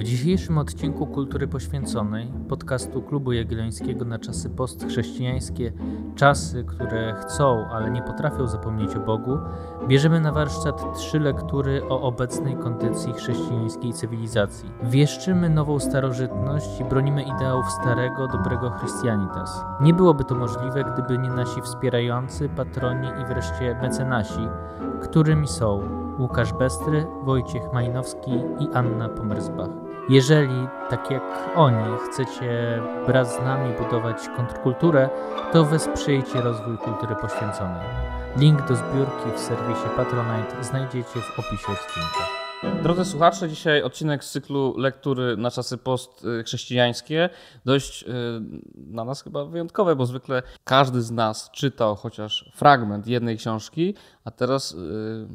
W dzisiejszym odcinku Kultury Poświęconej, podcastu Klubu Jagiellońskiego na czasy postchrześcijańskie, czasy, które chcą, ale nie potrafią zapomnieć o Bogu, bierzemy na warsztat trzy lektury o obecnej kondycji chrześcijańskiej cywilizacji. Wieszczymy nową starożytność i bronimy ideałów starego, dobrego Christianitas. Nie byłoby to możliwe, gdyby nie nasi wspierający, patroni i wreszcie mecenasi, którymi są Łukasz Bestry, Wojciech Majnowski i Anna Pomersbach. Jeżeli, tak jak oni, chcecie wraz z nami budować kontrkulturę, to wesprzyjcie rozwój kultury poświęconej. Link do zbiórki w serwisie Patronite znajdziecie w opisie odcinka. Drodzy słuchacze, dzisiaj odcinek z cyklu lektury na czasy postchrześcijańskie. Dość y, na nas chyba wyjątkowe, bo zwykle każdy z nas czytał chociaż fragment jednej książki, a teraz y,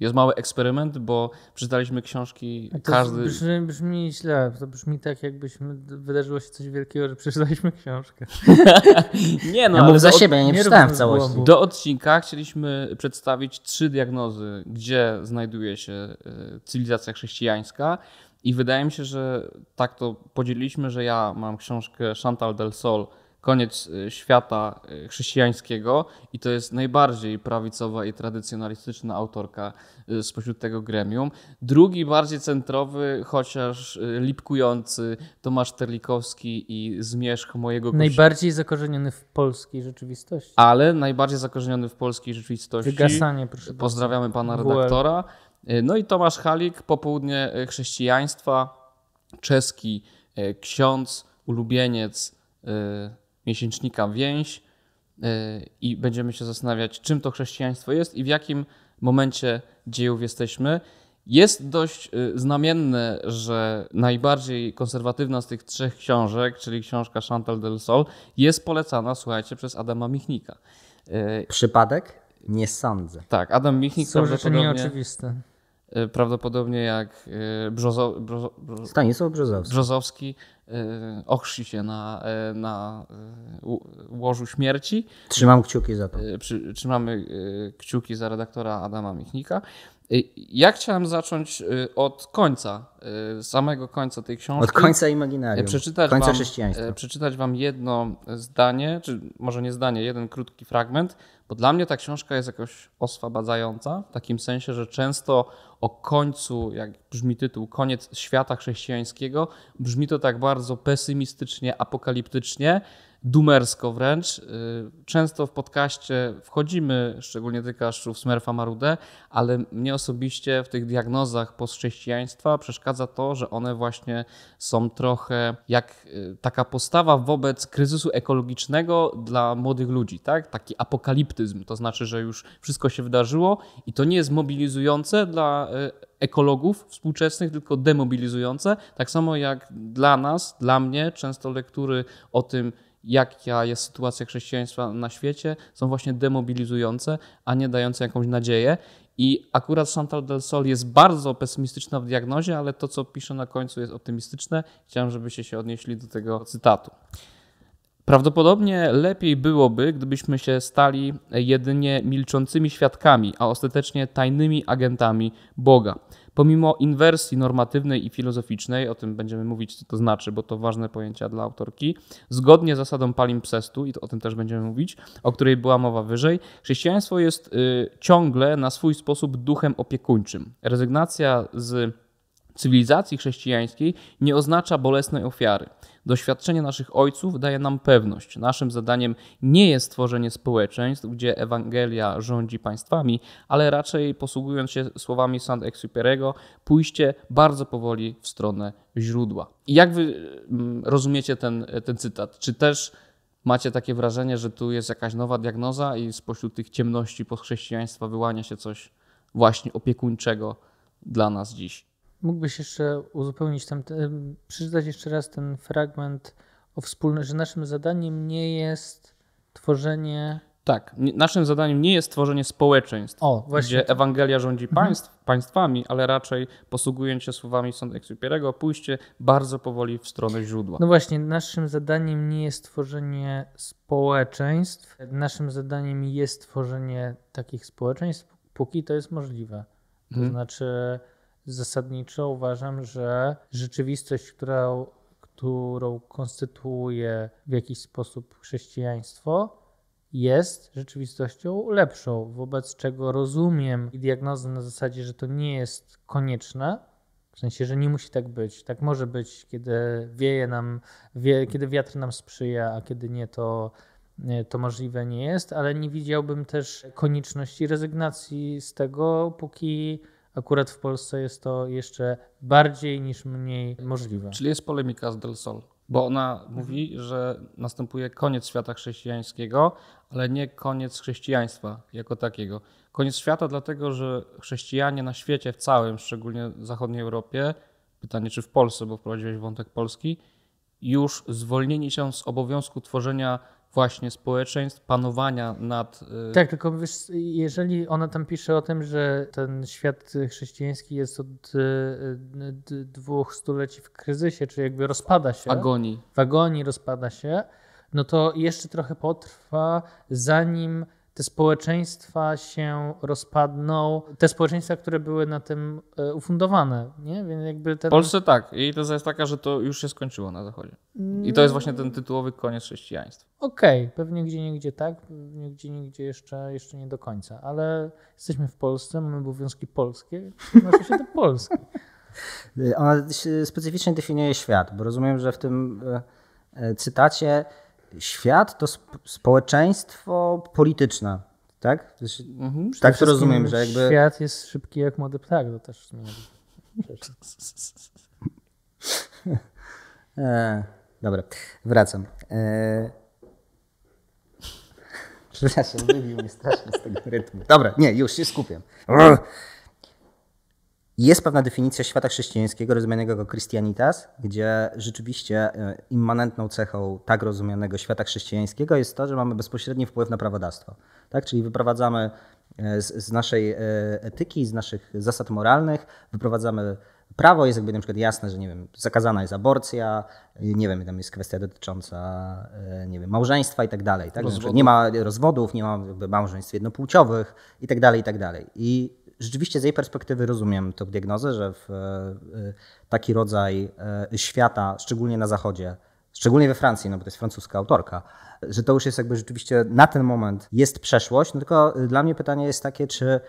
jest mały eksperyment, bo przeczytaliśmy książki to każdy. Brzmi, brzmi źle, to brzmi tak, jakbyśmy wydarzyło się coś wielkiego, że przeczytaliśmy książkę. nie no. Ja mów za od... siebie, ja nie, nie przeczytałem w całości. Do odcinka chcieliśmy przedstawić trzy diagnozy, gdzie znajduje się e, cywilizacja chrześcijańska. I wydaje mi się, że tak to podzieliliśmy, że ja mam książkę Chantal del Sol koniec y, świata y, chrześcijańskiego i to jest najbardziej prawicowa i tradycjonalistyczna autorka y, spośród tego gremium. Drugi, bardziej centrowy, chociaż lipkujący, Tomasz Terlikowski i Zmierzch mojego... Kości... Najbardziej zakorzeniony w polskiej rzeczywistości. Ale najbardziej zakorzeniony w polskiej rzeczywistości. Wygasanie, proszę Pozdrawiamy pana redaktora. No i Tomasz Halik, Popołudnie Chrześcijaństwa, czeski ksiądz, ulubieniec miesięcznika Więź y, i będziemy się zastanawiać, czym to chrześcijaństwo jest i w jakim momencie dziejów jesteśmy. Jest dość y, znamienne, że najbardziej konserwatywna z tych trzech książek, czyli książka Chantal del Sol, jest polecana, słuchajcie, przez Adama Michnika. Y, Przypadek? Nie sądzę. Tak, Adam Michnik Są rzeczy nieoczywiste. E, prawdopodobnie jak e, Brzozo, Brzo, Brzo, Stanisław Brzozowski, Brzozowski e, ochrzy się na, na łożu śmierci. Trzymam kciuki za to. trzymamy kciuki za redaktora Adama Michnika. Y, ja chciałem zacząć y, od końca, y, samego końca tej książki. Od końca imaginarium. Przeczytać końca wam, Przeczytać wam jedno zdanie, czy może nie zdanie, jeden krótki fragment, bo dla mnie ta książka jest jakoś oswabadzająca, w takim sensie, że często o końcu, jak brzmi tytuł, koniec świata chrześcijańskiego, brzmi to tak bardzo pesymistycznie, apokaliptycznie, dumersko wręcz. Y, często w podcaście wchodzimy, szczególnie ty Kaszczu, w Smerfa Marudę, ale mnie osobiście w tych diagnozach postchrześcijaństwa przeszkadza to, że one właśnie są trochę jak y, taka postawa wobec kryzysu ekologicznego dla młodych ludzi, tak? Taki apokaliptyzm, to znaczy, że już wszystko się wydarzyło i to nie jest mobilizujące dla y, ekologów współczesnych, tylko demobilizujące. Tak samo jak dla nas, dla mnie, często lektury o tym, jaka jest sytuacja chrześcijaństwa na świecie, są właśnie demobilizujące, a nie dające jakąś nadzieję. I akurat Chantal del Sol jest bardzo pesymistyczna w diagnozie, ale to, co pisze na końcu, jest optymistyczne. Chciałem, żebyście się odnieśli do tego cytatu. Prawdopodobnie lepiej byłoby, gdybyśmy się stali jedynie milczącymi świadkami, a ostatecznie tajnymi agentami Boga pomimo inwersji normatywnej i filozoficznej, o tym będziemy mówić, co to znaczy, bo to ważne pojęcia dla autorki, zgodnie z zasadą palimpsestu, i to, o tym też będziemy mówić, o której była mowa wyżej, chrześcijaństwo jest y, ciągle na swój sposób duchem opiekuńczym. Rezygnacja z cywilizacji chrześcijańskiej nie oznacza bolesnej ofiary. Doświadczenie naszych ojców daje nam pewność. Naszym zadaniem nie jest tworzenie społeczeństw, gdzie Ewangelia rządzi państwami, ale raczej posługując się słowami Saint-Exupérego, pójście bardzo powoli w stronę źródła. I jak wy mm, rozumiecie ten, ten cytat? Czy też macie takie wrażenie, że tu jest jakaś nowa diagnoza i spośród tych ciemności podchrześcijaństwa wyłania się coś właśnie opiekuńczego dla nas dziś? mógłbyś jeszcze uzupełnić ten, przeczytać jeszcze raz ten fragment o wspólnej, że naszym zadaniem nie jest tworzenie. Tak, naszym zadaniem nie jest tworzenie społeczeństw, o, gdzie to. Ewangelia rządzi mhm. państw, mhm. państwami, ale raczej posługując się słowami sąd Exupierego, pójście bardzo powoli w stronę źródła. No właśnie, naszym zadaniem nie jest tworzenie społeczeństw, naszym zadaniem jest tworzenie takich społeczeństw, póki to jest możliwe. To mhm. znaczy, zasadniczo uważam, że rzeczywistość, którą, którą konstytuuje w jakiś sposób chrześcijaństwo, jest rzeczywistością lepszą, wobec czego rozumiem diagnozę na zasadzie, że to nie jest konieczne, w sensie, że nie musi tak być. Tak może być, kiedy wieje nam, wie, kiedy wiatr nam sprzyja, a kiedy nie, to, to możliwe nie jest, ale nie widziałbym też konieczności rezygnacji z tego, póki Akurat w Polsce jest to jeszcze bardziej niż mniej możliwe. Czyli jest polemika z Del Sol, bo ona mówi, że następuje koniec świata chrześcijańskiego, ale nie koniec chrześcijaństwa jako takiego. Koniec świata dlatego, że chrześcijanie na świecie w całym, szczególnie w zachodniej Europie, pytanie czy w Polsce, bo wprowadziłeś wątek Polski, już zwolnieni się z obowiązku tworzenia właśnie społeczeństw, panowania nad. Y, tak, tylko wiesz, jeżeli ona tam pisze o tym, że ten świat chrześcijański jest od y, y, dwóch stuleci w kryzysie, czy jakby rozpada się. W agonii. W agonii rozpada się, no to jeszcze trochę potrwa, zanim te społeczeństwa się rozpadną. Te społeczeństwa, które były na tym e, ufundowane, nie? Więc jakby ten... W Polsce tak. I teza jest taka, że to już się skończyło na Zachodzie. I to jest właśnie ten tytułowy koniec chrześcijaństwa. Okej, okay. pewnie gdzie nigdzie tak, pewnie gdzie jeszcze, jeszcze nie do końca, ale jesteśmy w Polsce, mamy obowiązki polskie, odnosi się do Polski. Ona specyficznie definiuje świat, bo rozumiem, że w tym e, e, cytacie świat to sp społeczeństwo polityczne, tak? mhm, tak to rozumiem, że jakby... Świat jest szybki jak młody ptak, to też zmienia. e, dobra, wracam. E... Przepraszam, wybił mnie strasznie z tego rytmu. Dobra, nie, już się skupiam. Jest pewna definicja świata chrześcijańskiego, rozumianego jako Christianitas, gdzie rzeczywiście e, immanentną cechą tak rozumianego świata chrześcijańskiego jest to, że mamy bezpośredni wpływ na prawodawstwo. Tak? Czyli wyprowadzamy e, z, z naszej e, etyki, z naszych zasad moralnych, wyprowadzamy prawo, jest jakby na przykład jasne, że nie wiem, zakazana jest aborcja, nie wiem, tam jest kwestia dotycząca nie wiem, małżeństwa i tak dalej. Tak? Nie ma rozwodów, nie ma małżeństw jednopłciowych i tak dalej, i tak dalej. I rzeczywiście z jej perspektywy rozumiem tę diagnozę, że w e, e, taki rodzaj e, świata, szczególnie na Zachodzie, szczególnie we Francji, no bo to jest francuska autorka, że to już jest jakby rzeczywiście na ten moment jest przeszłość. No tylko dla mnie pytanie jest takie, czy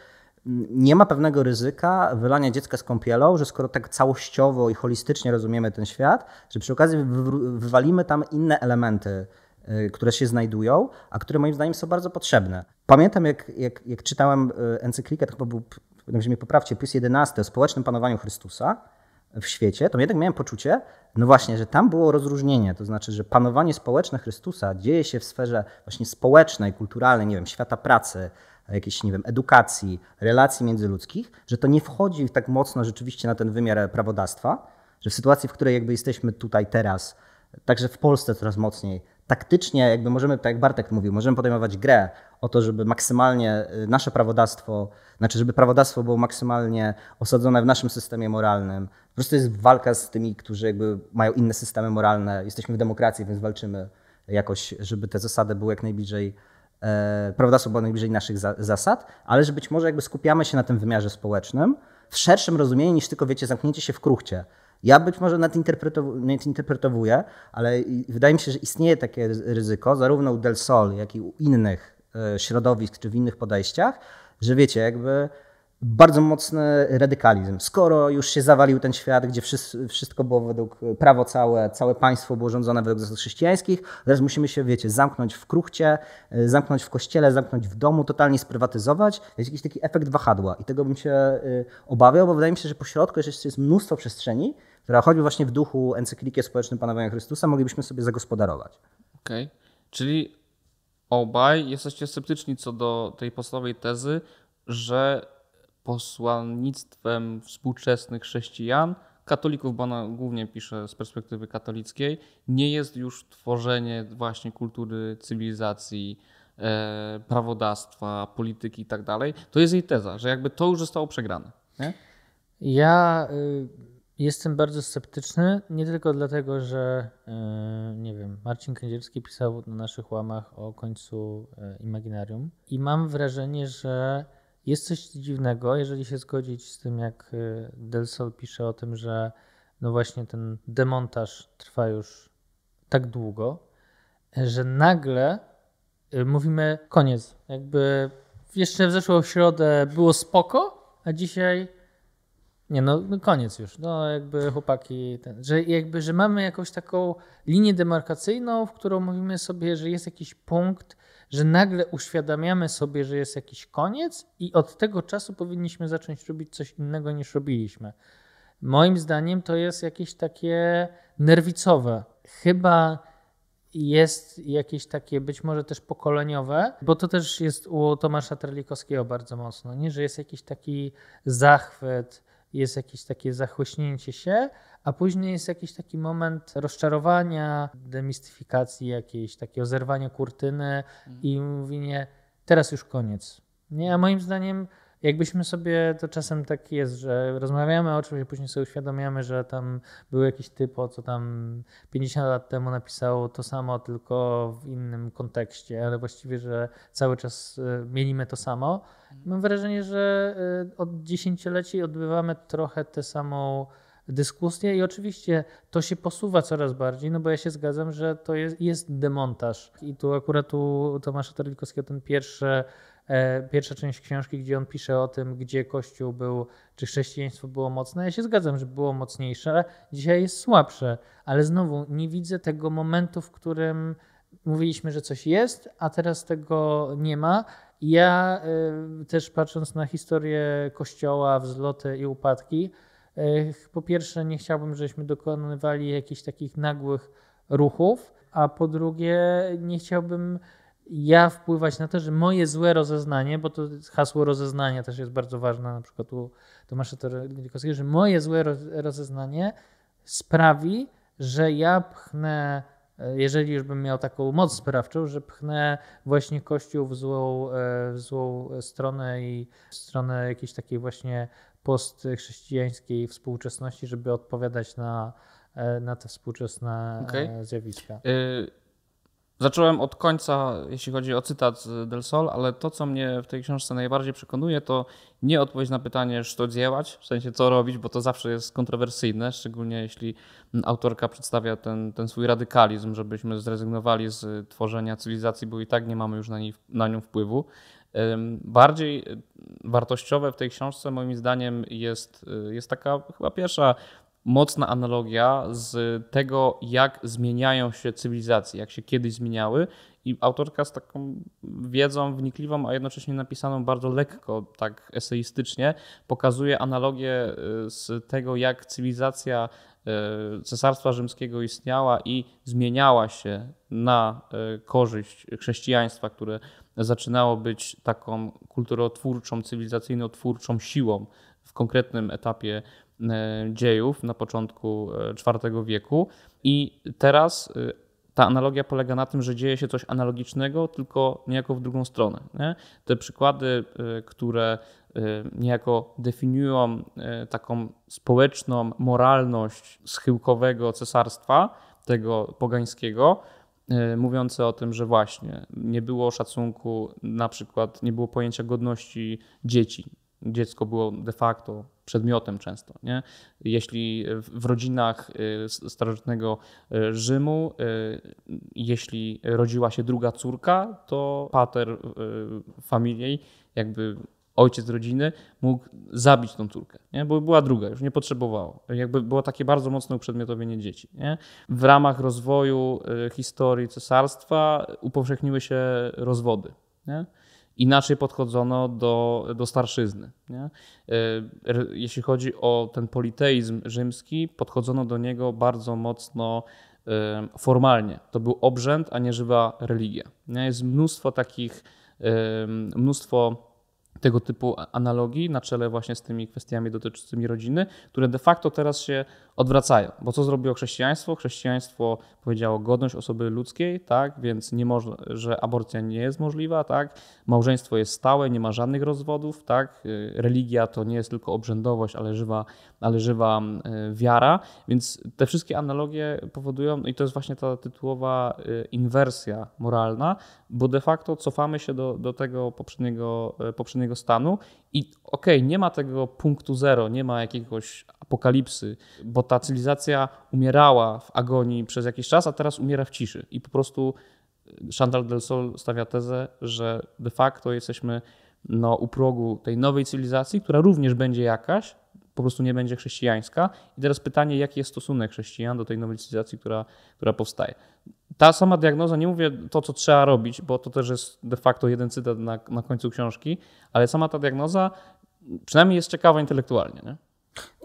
nie ma pewnego ryzyka wylania dziecka z kąpielą, że skoro tak całościowo i holistycznie rozumiemy ten świat, że przy okazji wywalimy tam inne elementy Y, które się znajdują, a które moim zdaniem są bardzo potrzebne. Pamiętam, jak, jak, jak czytałem y, encyklikę, to chyba był, że mi poprawcie, Pius XI o społecznym panowaniu Chrystusa w świecie, to jednak miałem poczucie, no właśnie, że tam było rozróżnienie, to znaczy, że panowanie społeczne Chrystusa dzieje się w sferze właśnie społecznej, kulturalnej, nie wiem, świata pracy, jakiejś, nie wiem, edukacji, relacji międzyludzkich, że to nie wchodzi tak mocno rzeczywiście na ten wymiar prawodawstwa, że w sytuacji, w której jakby jesteśmy tutaj teraz, także w Polsce coraz mocniej taktycznie, jakby możemy, tak jak Bartek mówił, możemy podejmować grę o to, żeby maksymalnie y, nasze prawodawstwo, znaczy żeby prawodawstwo było maksymalnie osadzone w naszym systemie moralnym. Po prostu jest walka z tymi, którzy jakby mają inne systemy moralne. Jesteśmy w demokracji, więc walczymy jakoś, żeby te zasady były jak najbliżej e, prawodawstwo było najbliżej naszych za, zasad, ale że być może jakby skupiamy się na tym wymiarze społecznym w szerszym rozumieniu niż tylko, wiecie, zamknięcie się w kruchcie. Ja być może nadinterpretowuję, ale wydaje mi się, że istnieje takie ryzyko zarówno u Del Sol, jak i u innych e, środowisk czy w innych podejściach, że wiecie, jakby bardzo mocny radykalizm. Skoro już się zawalił ten świat, gdzie wszystko było według e, prawo całe, całe państwo było rządzone według zasad chrześcijańskich, teraz musimy się, wiecie, zamknąć w kruchcie, e, zamknąć w kościele, zamknąć w domu, totalnie sprywatyzować. Jest jakiś taki efekt wahadła i tego bym się e, obawiał, bo wydaje mi się, że pośrodku jeszcze jest mnóstwo przestrzeni, która choćby właśnie w duchu encykliki społecznym Panowania Chrystusa moglibyśmy sobie zagospodarować. Okej, okay. czyli obaj jesteście sceptyczni co do tej podstawowej tezy, że posłannictwem współczesnych chrześcijan, katolików, bo ona głównie pisze z perspektywy katolickiej, nie jest już tworzenie właśnie kultury, cywilizacji, e, prawodawstwa, polityki i tak dalej. To jest jej teza, że jakby to już zostało przegrane. Nie? Ja y, jestem bardzo sceptyczny, nie tylko dlatego, że y, nie wiem, Marcin Kędzierski pisał na naszych łamach o końcu y, Imaginarium i mam wrażenie, że jest coś dziwnego, jeżeli się zgodzić z tym, jak y, Del Sol pisze o tym, że no właśnie ten demontaż trwa już tak długo, że nagle y, mówimy koniec. Jakby jeszcze w zeszłą środę było spoko, a dzisiaj nie, no, no, koniec już. No jakby chłopaki, ten, że jakby, że mamy jakąś taką linię demarkacyjną, w którą mówimy sobie, że jest jakiś punkt, że nagle uświadamiamy sobie, że jest jakiś koniec i od tego czasu powinniśmy zacząć robić coś innego niż robiliśmy. Moim zdaniem to jest jakieś takie nerwicowe. Chyba jest jakieś takie być może też pokoleniowe, bo to też jest u Tomasza Terlikowskiego bardzo mocno, nie? że jest jakiś taki zachwyt, jest jakieś takie zachłyśnięcie się, a później jest jakiś taki moment rozczarowania, demistyfikacji jakiejś, takiego zerwania kurtyny mm. i mówienie, teraz już koniec. Nie, a moim zdaniem jakbyśmy sobie, to czasem tak jest, że rozmawiamy o czymś, później sobie uświadamiamy, że tam był jakiś typo, co tam 50 lat temu napisało to samo, tylko w innym kontekście, ale właściwie, że cały czas y, mielimy to samo. Mhm. Mam wrażenie, że y, od dziesięcioleci odbywamy trochę tę samą dyskusję i oczywiście to się posuwa coraz bardziej, no bo ja się zgadzam, że to jest, jest demontaż. I tu akurat u Tomasza Terlikowskiego ten pierwszy E, pierwsza część książki, gdzie on pisze o tym, gdzie Kościół był, czy chrześcijaństwo było mocne. Ja się zgadzam, że było mocniejsze, dzisiaj jest słabsze, ale znowu nie widzę tego momentu, w którym mówiliśmy, że coś jest, a teraz tego nie ma. Ja e, też patrząc na historię Kościoła, wzloty i upadki, e, po pierwsze nie chciałbym, żebyśmy dokonywali jakichś takich nagłych ruchów, a po drugie nie chciałbym ja wpływać na to, że moje złe rozeznanie, bo to hasło rozeznania też jest bardzo ważne, na przykład u Tomasza Torlikowskiego, że moje złe rozeznanie sprawi, że ja pchnę, e, jeżeli już bym miał taką moc sprawczą, że pchnę właśnie Kościół w złą, e, w złą stronę i w stronę jakiejś takiej właśnie postchrześcijańskiej współczesności, żeby odpowiadać na, e, na te współczesne okay. zjawiska. Y Zacząłem od końca, jeśli chodzi o cytat Del Sol, ale to, co mnie w tej książce najbardziej przekonuje, to nie odpowiedź na pytanie, co dziełać, w sensie co robić, bo to zawsze jest kontrowersyjne, szczególnie jeśli autorka przedstawia ten, ten swój radykalizm, żebyśmy zrezygnowali z tworzenia cywilizacji, bo i tak nie mamy już na, na nią wpływu. Bardziej e, wartościowe w tej książce, moim zdaniem, jest, e, jest taka chyba pierwsza mocna analogia z tego, jak zmieniają się cywilizacje, jak się kiedyś zmieniały. I autorka z taką wiedzą wnikliwą, a jednocześnie napisaną bardzo lekko, tak eseistycznie, pokazuje analogię y, z tego, jak cywilizacja y, Cesarstwa Rzymskiego istniała i zmieniała się na y, korzyść chrześcijaństwa, które zaczynało być taką kulturotwórczą, cywilizacyjno-twórczą siłą w konkretnym etapie E, dziejów na początku IV e, wieku. I teraz e, ta analogia polega na tym, że dzieje się coś analogicznego, tylko niejako w drugą stronę. Nie? Te przykłady, które niejako definiują taką społeczną moralność schyłkowego cesarstwa, tego pogańskiego, mówiące o tym, że właśnie nie było szacunku, na przykład nie było pojęcia godności dzieci, dziecko było de facto przedmiotem często. Nie? Jeśli w rodzinach y, starożytnego y, Rzymu, y, jeśli rodziła się druga córka, to pater familii, jakby ojciec rodziny, mógł zabić tą córkę, nie? bo była druga, już nie potrzebowała. Jakby było takie bardzo mocne uprzedmiotowienie dzieci. Nie? W ramach rozwoju historii cesarstwa upowszechniły się rozwody. Nie? inaczej podchodzono do, do starszyzny. Nie? E, jeśli chodzi o ten politeizm rzymski, podchodzono do niego bardzo mocno e, formalnie. To był obrzęd, a nie żywa religia. Jest mnóstwo takich, e, mnóstwo tego typu analogii na czele właśnie z tymi kwestiami dotyczącymi rodziny, które de facto teraz się odwracają. Bo co zrobiło chrześcijaństwo? Chrześcijaństwo powiedziało godność osoby ludzkiej, tak, więc nie można, że aborcja nie jest możliwa, tak, małżeństwo jest stałe, nie ma żadnych rozwodów, tak, y, religia to nie jest tylko obrzędowość, ale żywa, ale żywa mm, y, wiara, więc te wszystkie analogie powodują, no i to jest właśnie ta tytułowa y, inwersja moralna, bo de facto cofamy się do, do tego poprzedniego, poprzedniego obecnego stanu. I okej, okay, nie ma tego punktu zero, nie ma jakiegoś apokalipsy, bo ta cywilizacja umierała w agonii przez jakiś czas, a teraz umiera w ciszy. I po prostu e, Chantal Del Sol stawia tezę, że de facto jesteśmy no, u progu tej nowej cywilizacji, która również będzie jakaś, po prostu nie będzie chrześcijańska. I teraz pytanie, jaki jest stosunek chrześcijan do tej nowej cywilizacji, która, która powstaje ta sama diagnoza, nie mówię to, co trzeba robić, bo to też jest de facto jeden cytat na, na końcu książki, ale sama ta diagnoza przynajmniej jest ciekawa intelektualnie. Nie,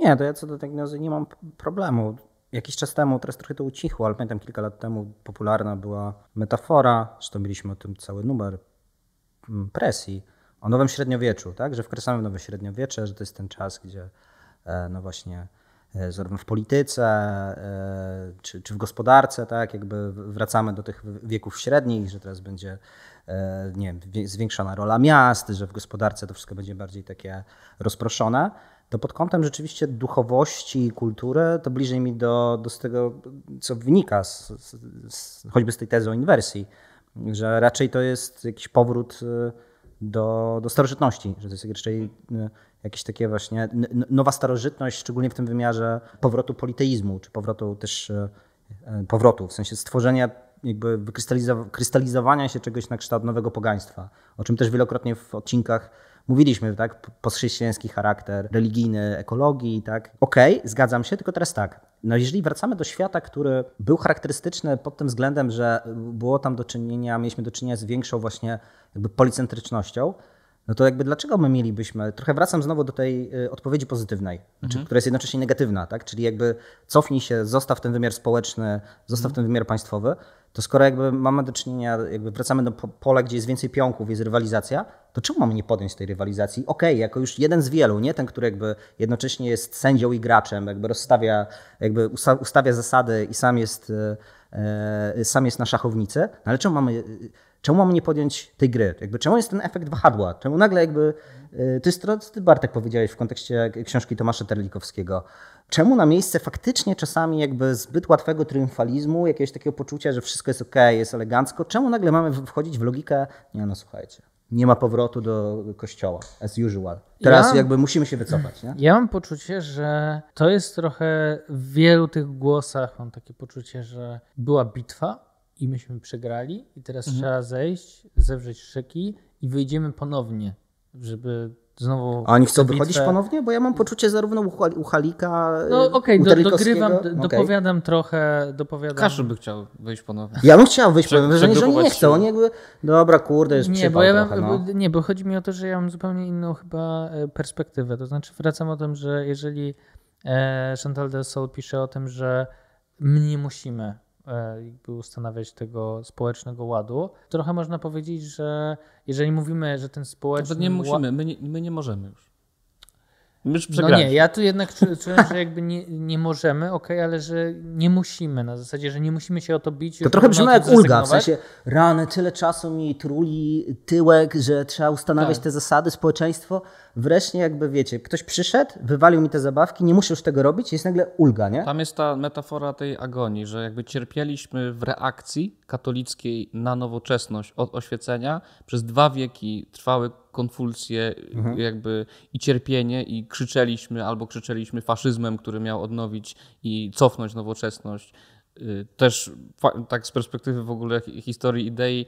nie to ja co do diagnozy nie mam problemu. Jakiś czas temu, teraz trochę to ucichło, ale pamiętam kilka lat temu popularna była metafora, zresztą mieliśmy o tym cały numer mm, presji, o nowym średniowieczu, tak? że wkręcamy w nowe średniowiecze, że to jest ten czas, gdzie e, no właśnie E, zarówno w polityce e, czy, czy w gospodarce, tak? Jakby wracamy do tych wieków średnich, że teraz będzie e, nie wiem, zwiększona rola miast, że w gospodarce to wszystko będzie bardziej takie rozproszone, to pod kątem rzeczywiście duchowości i kultury to bliżej mi do, do tego, co wynika z, z, z, choćby z tej tezy o inwersji, że raczej to jest jakiś powrót do, do starożytności, że to jest raczej jakieś takie właśnie nowa starożytność, szczególnie w tym wymiarze powrotu politeizmu, czy powrotu też e, e, powrotu, w sensie stworzenia jakby wykrystalizowania się czegoś na kształt nowego pogaństwa, o czym też wielokrotnie w odcinkach mówiliśmy, tak, postchrześcijański charakter religijny, ekologii, tak. Okej, okay, zgadzam się, tylko teraz tak. No jeżeli wracamy do świata, który był charakterystyczny pod tym względem, że było tam do czynienia, mieliśmy do czynienia z większą właśnie jakby policentrycznością, no to jakby dlaczego my mielibyśmy, trochę wracam znowu do tej y, odpowiedzi pozytywnej, znaczy, mhm. która jest jednocześnie negatywna, tak? czyli jakby cofnij się, zostaw ten wymiar społeczny, zostaw mhm. ten wymiar państwowy, to skoro jakby mamy do czynienia, jakby wracamy do pola, gdzie jest więcej pionków, jest rywalizacja, to czemu mamy nie podjąć tej rywalizacji? Okej, okay, jako już jeden z wielu, nie ten, który jakby jednocześnie jest sędzią i graczem, jakby rozstawia, jakby ustawia zasady i sam jest, y, y, sam jest na szachownicy, no ale czemu mamy Czemu mam nie podjąć tej gry? Jakby czemu jest ten efekt wahadła? Czemu nagle jakby... Y, to jest to, co ty Bartek powiedziałeś w kontekście e, książki Tomasza Terlikowskiego. Czemu na miejsce faktycznie czasami jakby zbyt łatwego triumfalizmu, jakiegoś takiego poczucia, że wszystko jest ok, jest elegancko, czemu nagle mamy wchodzić w logikę, nie no słuchajcie, nie ma powrotu do kościoła, as usual. Teraz ja, jakby musimy się wycofać. Nie? Ja mam poczucie, że to jest trochę w wielu tych głosach, mam takie poczucie, że była bitwa, i myśmy przegrali i teraz mhm. trzeba zejść, zewrzeć szyki i wyjdziemy ponownie, żeby znowu... A oni chcą wychodzić ponownie? Bo ja mam poczucie zarówno u Halika, No y, okej, okay, do, dogrywam, okay. dopowiadam trochę, dopowiadam... Każdy by chciał wyjść ponownie. Ja bym chciał wyjść ponownie, że, że nie chcą, oni jakby... Dobra, kurde, jest nie, bo ja mam, no. Nie, bo chodzi mi o to, że ja mam zupełnie inną chyba e, perspektywę, to znaczy wracam o tym, że jeżeli e, Chantal Chantal Soul pisze o tym, że my nie musimy E, jakby ustanawiać tego społecznego ładu. Trochę można powiedzieć, że jeżeli mówimy, że ten społeczny... nie musimy, my nie, my nie możemy już. My już no nie, ja tu jednak czułem, że jakby nie, nie możemy, okej, okay, ale że nie musimy, na zasadzie, że nie musimy się o to bić. To trochę brzmi jak ulga, w sensie rany, tyle czasu mi truli tyłek, że trzeba ustanawiać tak. te zasady, społeczeństwo, wreszcie jakby wiecie, ktoś przyszedł, wywalił mi te zabawki, nie muszę już tego robić, jest nagle ulga, nie? Tam jest ta metafora tej agonii, że jakby cierpieliśmy w reakcji katolickiej na nowoczesność od oświecenia. Przez dwa wieki trwały konfulsje mhm. jakby i cierpienie i krzyczeliśmy albo krzyczeliśmy faszyzmem, który miał odnowić i cofnąć nowoczesność y, też tak z perspektywy w ogóle historii idei,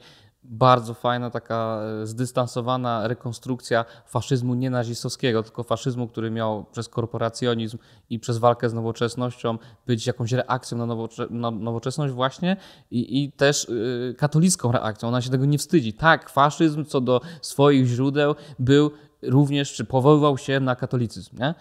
bardzo fajna taka e, zdystansowana rekonstrukcja faszyzmu nie nazistowskiego, tylko faszyzmu, który miał przez korporacjonizm i przez walkę z nowoczesnością być jakąś reakcją na, nowocze na nowoczesność właśnie i, i też yy, katolicką reakcją. Ona się tego nie wstydzi. Tak, faszyzm co do swoich źródeł był również, czy powoływał się na katolicyzm. Nie?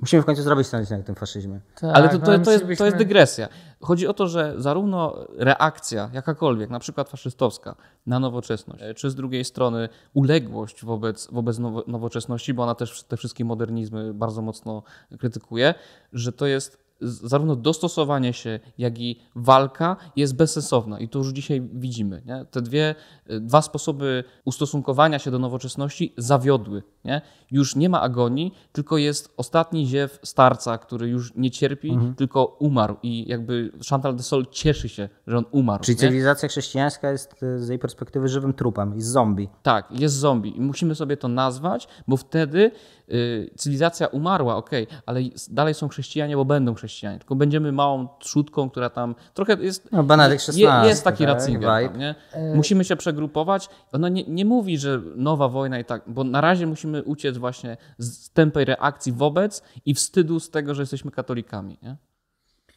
Musimy w końcu zrobić stanowisko odcinek tym faszyzmie. Tak, Ale to, no to, to, jest, to jest dygresja. Chodzi o to, że zarówno reakcja jakakolwiek, na przykład faszystowska, na nowoczesność, czy z drugiej strony uległość wobec, wobec nowoczesności, bo ona też te wszystkie modernizmy bardzo mocno krytykuje, że to jest zarówno dostosowanie się, jak i walka jest bezsensowna i to już dzisiaj widzimy. Nie? Te dwie, e, dwa sposoby ustosunkowania się do nowoczesności zawiodły. Nie? Już nie ma agonii, tylko jest ostatni ziew starca, który już nie cierpi, mhm. tylko umarł i jakby Chantal de Sol cieszy się, że on umarł. Czyli nie? cywilizacja chrześcijańska jest e, z jej perspektywy żywym trupem, jest zombie. Tak, jest zombie i musimy sobie to nazwać, bo wtedy Y, cywilizacja umarła, okej, okay, ale dalej są chrześcijanie, bo będą chrześcijanie. Tylko będziemy małą trzutką, która tam trochę jest. No, Benedikt XVI, jest taki tak, nie? E, musimy się przegrupować. Ona nie, nie, mówi, że nowa wojna i tak, bo na razie musimy uciec właśnie z tempej reakcji wobec i wstydu z tego, że jesteśmy katolikami. Nie?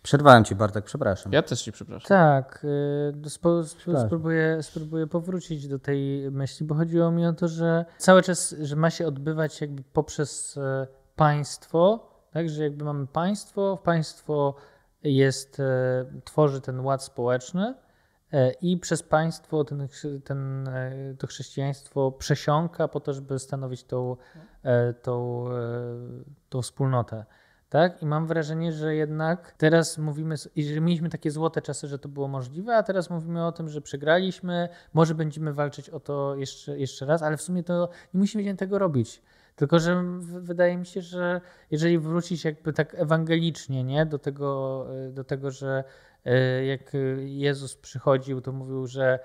Przerwałem ci, Bartek, przepraszam. Ja też ci przepraszam. Tak, y, przepraszam. Spróbuję, spróbuję powrócić do tej myśli, bo chodziło mi o to, że cały czas, że ma się odbywać jakby poprzez e, państwo, także jakby mamy państwo, państwo jest, e, tworzy ten ład społeczny e, i przez państwo ten, ten, to chrześcijaństwo przesiąka po to, żeby stanowić tą, tą, tą wspólnotę tak? I mam wrażenie, że jednak teraz mówimy, jeżeli mieliśmy takie złote czasy, że to było możliwe, a teraz mówimy o tym, że przegraliśmy, może będziemy walczyć o to jeszcze, jeszcze raz, ale w sumie to nie musimy tego robić. Tylko, że wydaje mi się, że jeżeli wrócić jakby tak ewangelicznie nie? Do, tego, e, do tego, że e, jak Jezus przychodził, to mówił, że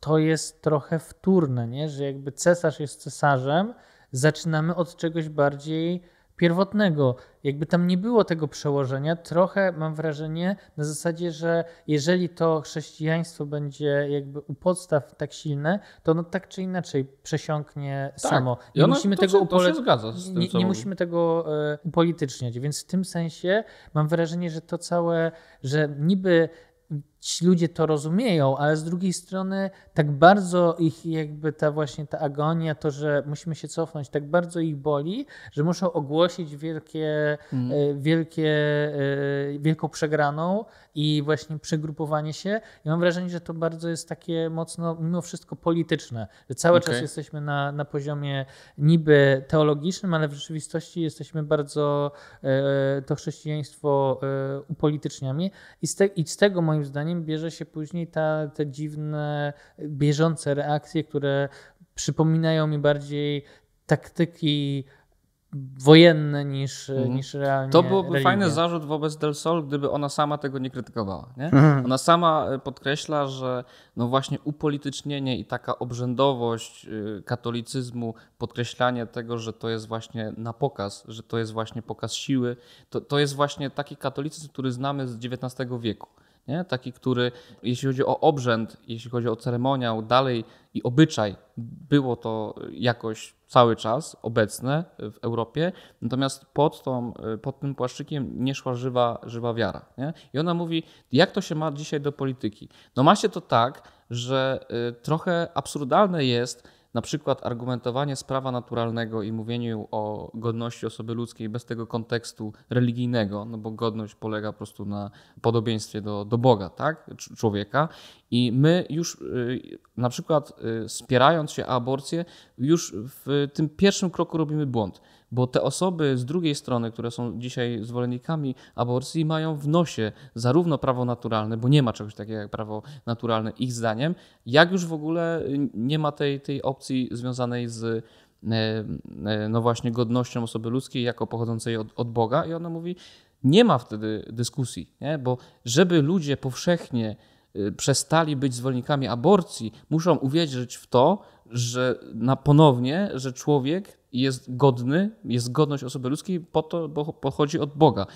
to jest trochę wtórne, nie? że jakby cesarz jest cesarzem, zaczynamy od czegoś bardziej pierwotnego. Jakby tam nie było tego przełożenia, trochę mam wrażenie na zasadzie, że jeżeli to chrześcijaństwo będzie jakby u podstaw tak silne, to ono tak czy inaczej przesiąknie tak. samo. Nie musimy tego się, tym, nie musimy tego e, upolityczniać, więc w tym sensie mam wrażenie, że to całe, że niby ci ludzie to rozumieją, ale z drugiej strony tak bardzo ich jakby ta właśnie ta agonia, to, że musimy się cofnąć, tak bardzo ich boli, że muszą ogłosić wielkie, mm. wielkie, e, wielką przegraną i właśnie przegrupowanie się. I mam wrażenie, że to bardzo jest takie mocno mimo wszystko polityczne, że cały okay. czas jesteśmy na, na poziomie niby teologicznym, ale w rzeczywistości jesteśmy bardzo e, to chrześcijaństwo upolityczniami i z, te, i z tego moim zdaniem zanim bierze się później ta, te dziwne, bieżące reakcje, które przypominają mi bardziej taktyki wojenne niż, mhm. niż realnie. To byłby religia. fajny zarzut wobec Del Sol, gdyby ona sama tego nie krytykowała. Nie? Mhm. Ona sama e, podkreśla, że no właśnie upolitycznienie i taka obrzędowość e, katolicyzmu, podkreślanie tego, że to jest właśnie na pokaz, że to jest właśnie pokaz siły, to, to jest właśnie taki katolicyzm, który znamy z XIX wieku nie? taki, który jeśli chodzi o obrzęd, jeśli chodzi o ceremoniał dalej i obyczaj, było to jakoś cały czas obecne w Europie, natomiast pod, tą, pod tym płaszczykiem nie szła żywa, żywa wiara. Nie? I ona mówi, jak to się ma dzisiaj do polityki? No ma się to tak, że y, trochę absurdalne jest, na przykład argumentowanie z prawa naturalnego i mówieniu o godności osoby ludzkiej bez tego kontekstu religijnego, no bo godność polega po prostu na podobieństwie do, do Boga, tak? Człowieka. I my już y, na przykład y, spierając się o aborcję, już w tym pierwszym kroku robimy błąd bo te osoby z drugiej strony, które są dzisiaj zwolennikami aborcji, mają w nosie zarówno prawo naturalne, bo nie ma czegoś takiego jak prawo naturalne ich zdaniem, jak już w ogóle nie ma tej, tej opcji związanej z e, e, no właśnie godnością osoby ludzkiej jako pochodzącej od, od Boga i ona mówi, nie ma wtedy dyskusji, nie? bo żeby ludzie powszechnie y, przestali być zwolennikami aborcji, muszą uwierzyć w to, że na ponownie, że człowiek jest godny, jest godność osoby ludzkiej po to, bo pochodzi od Boga.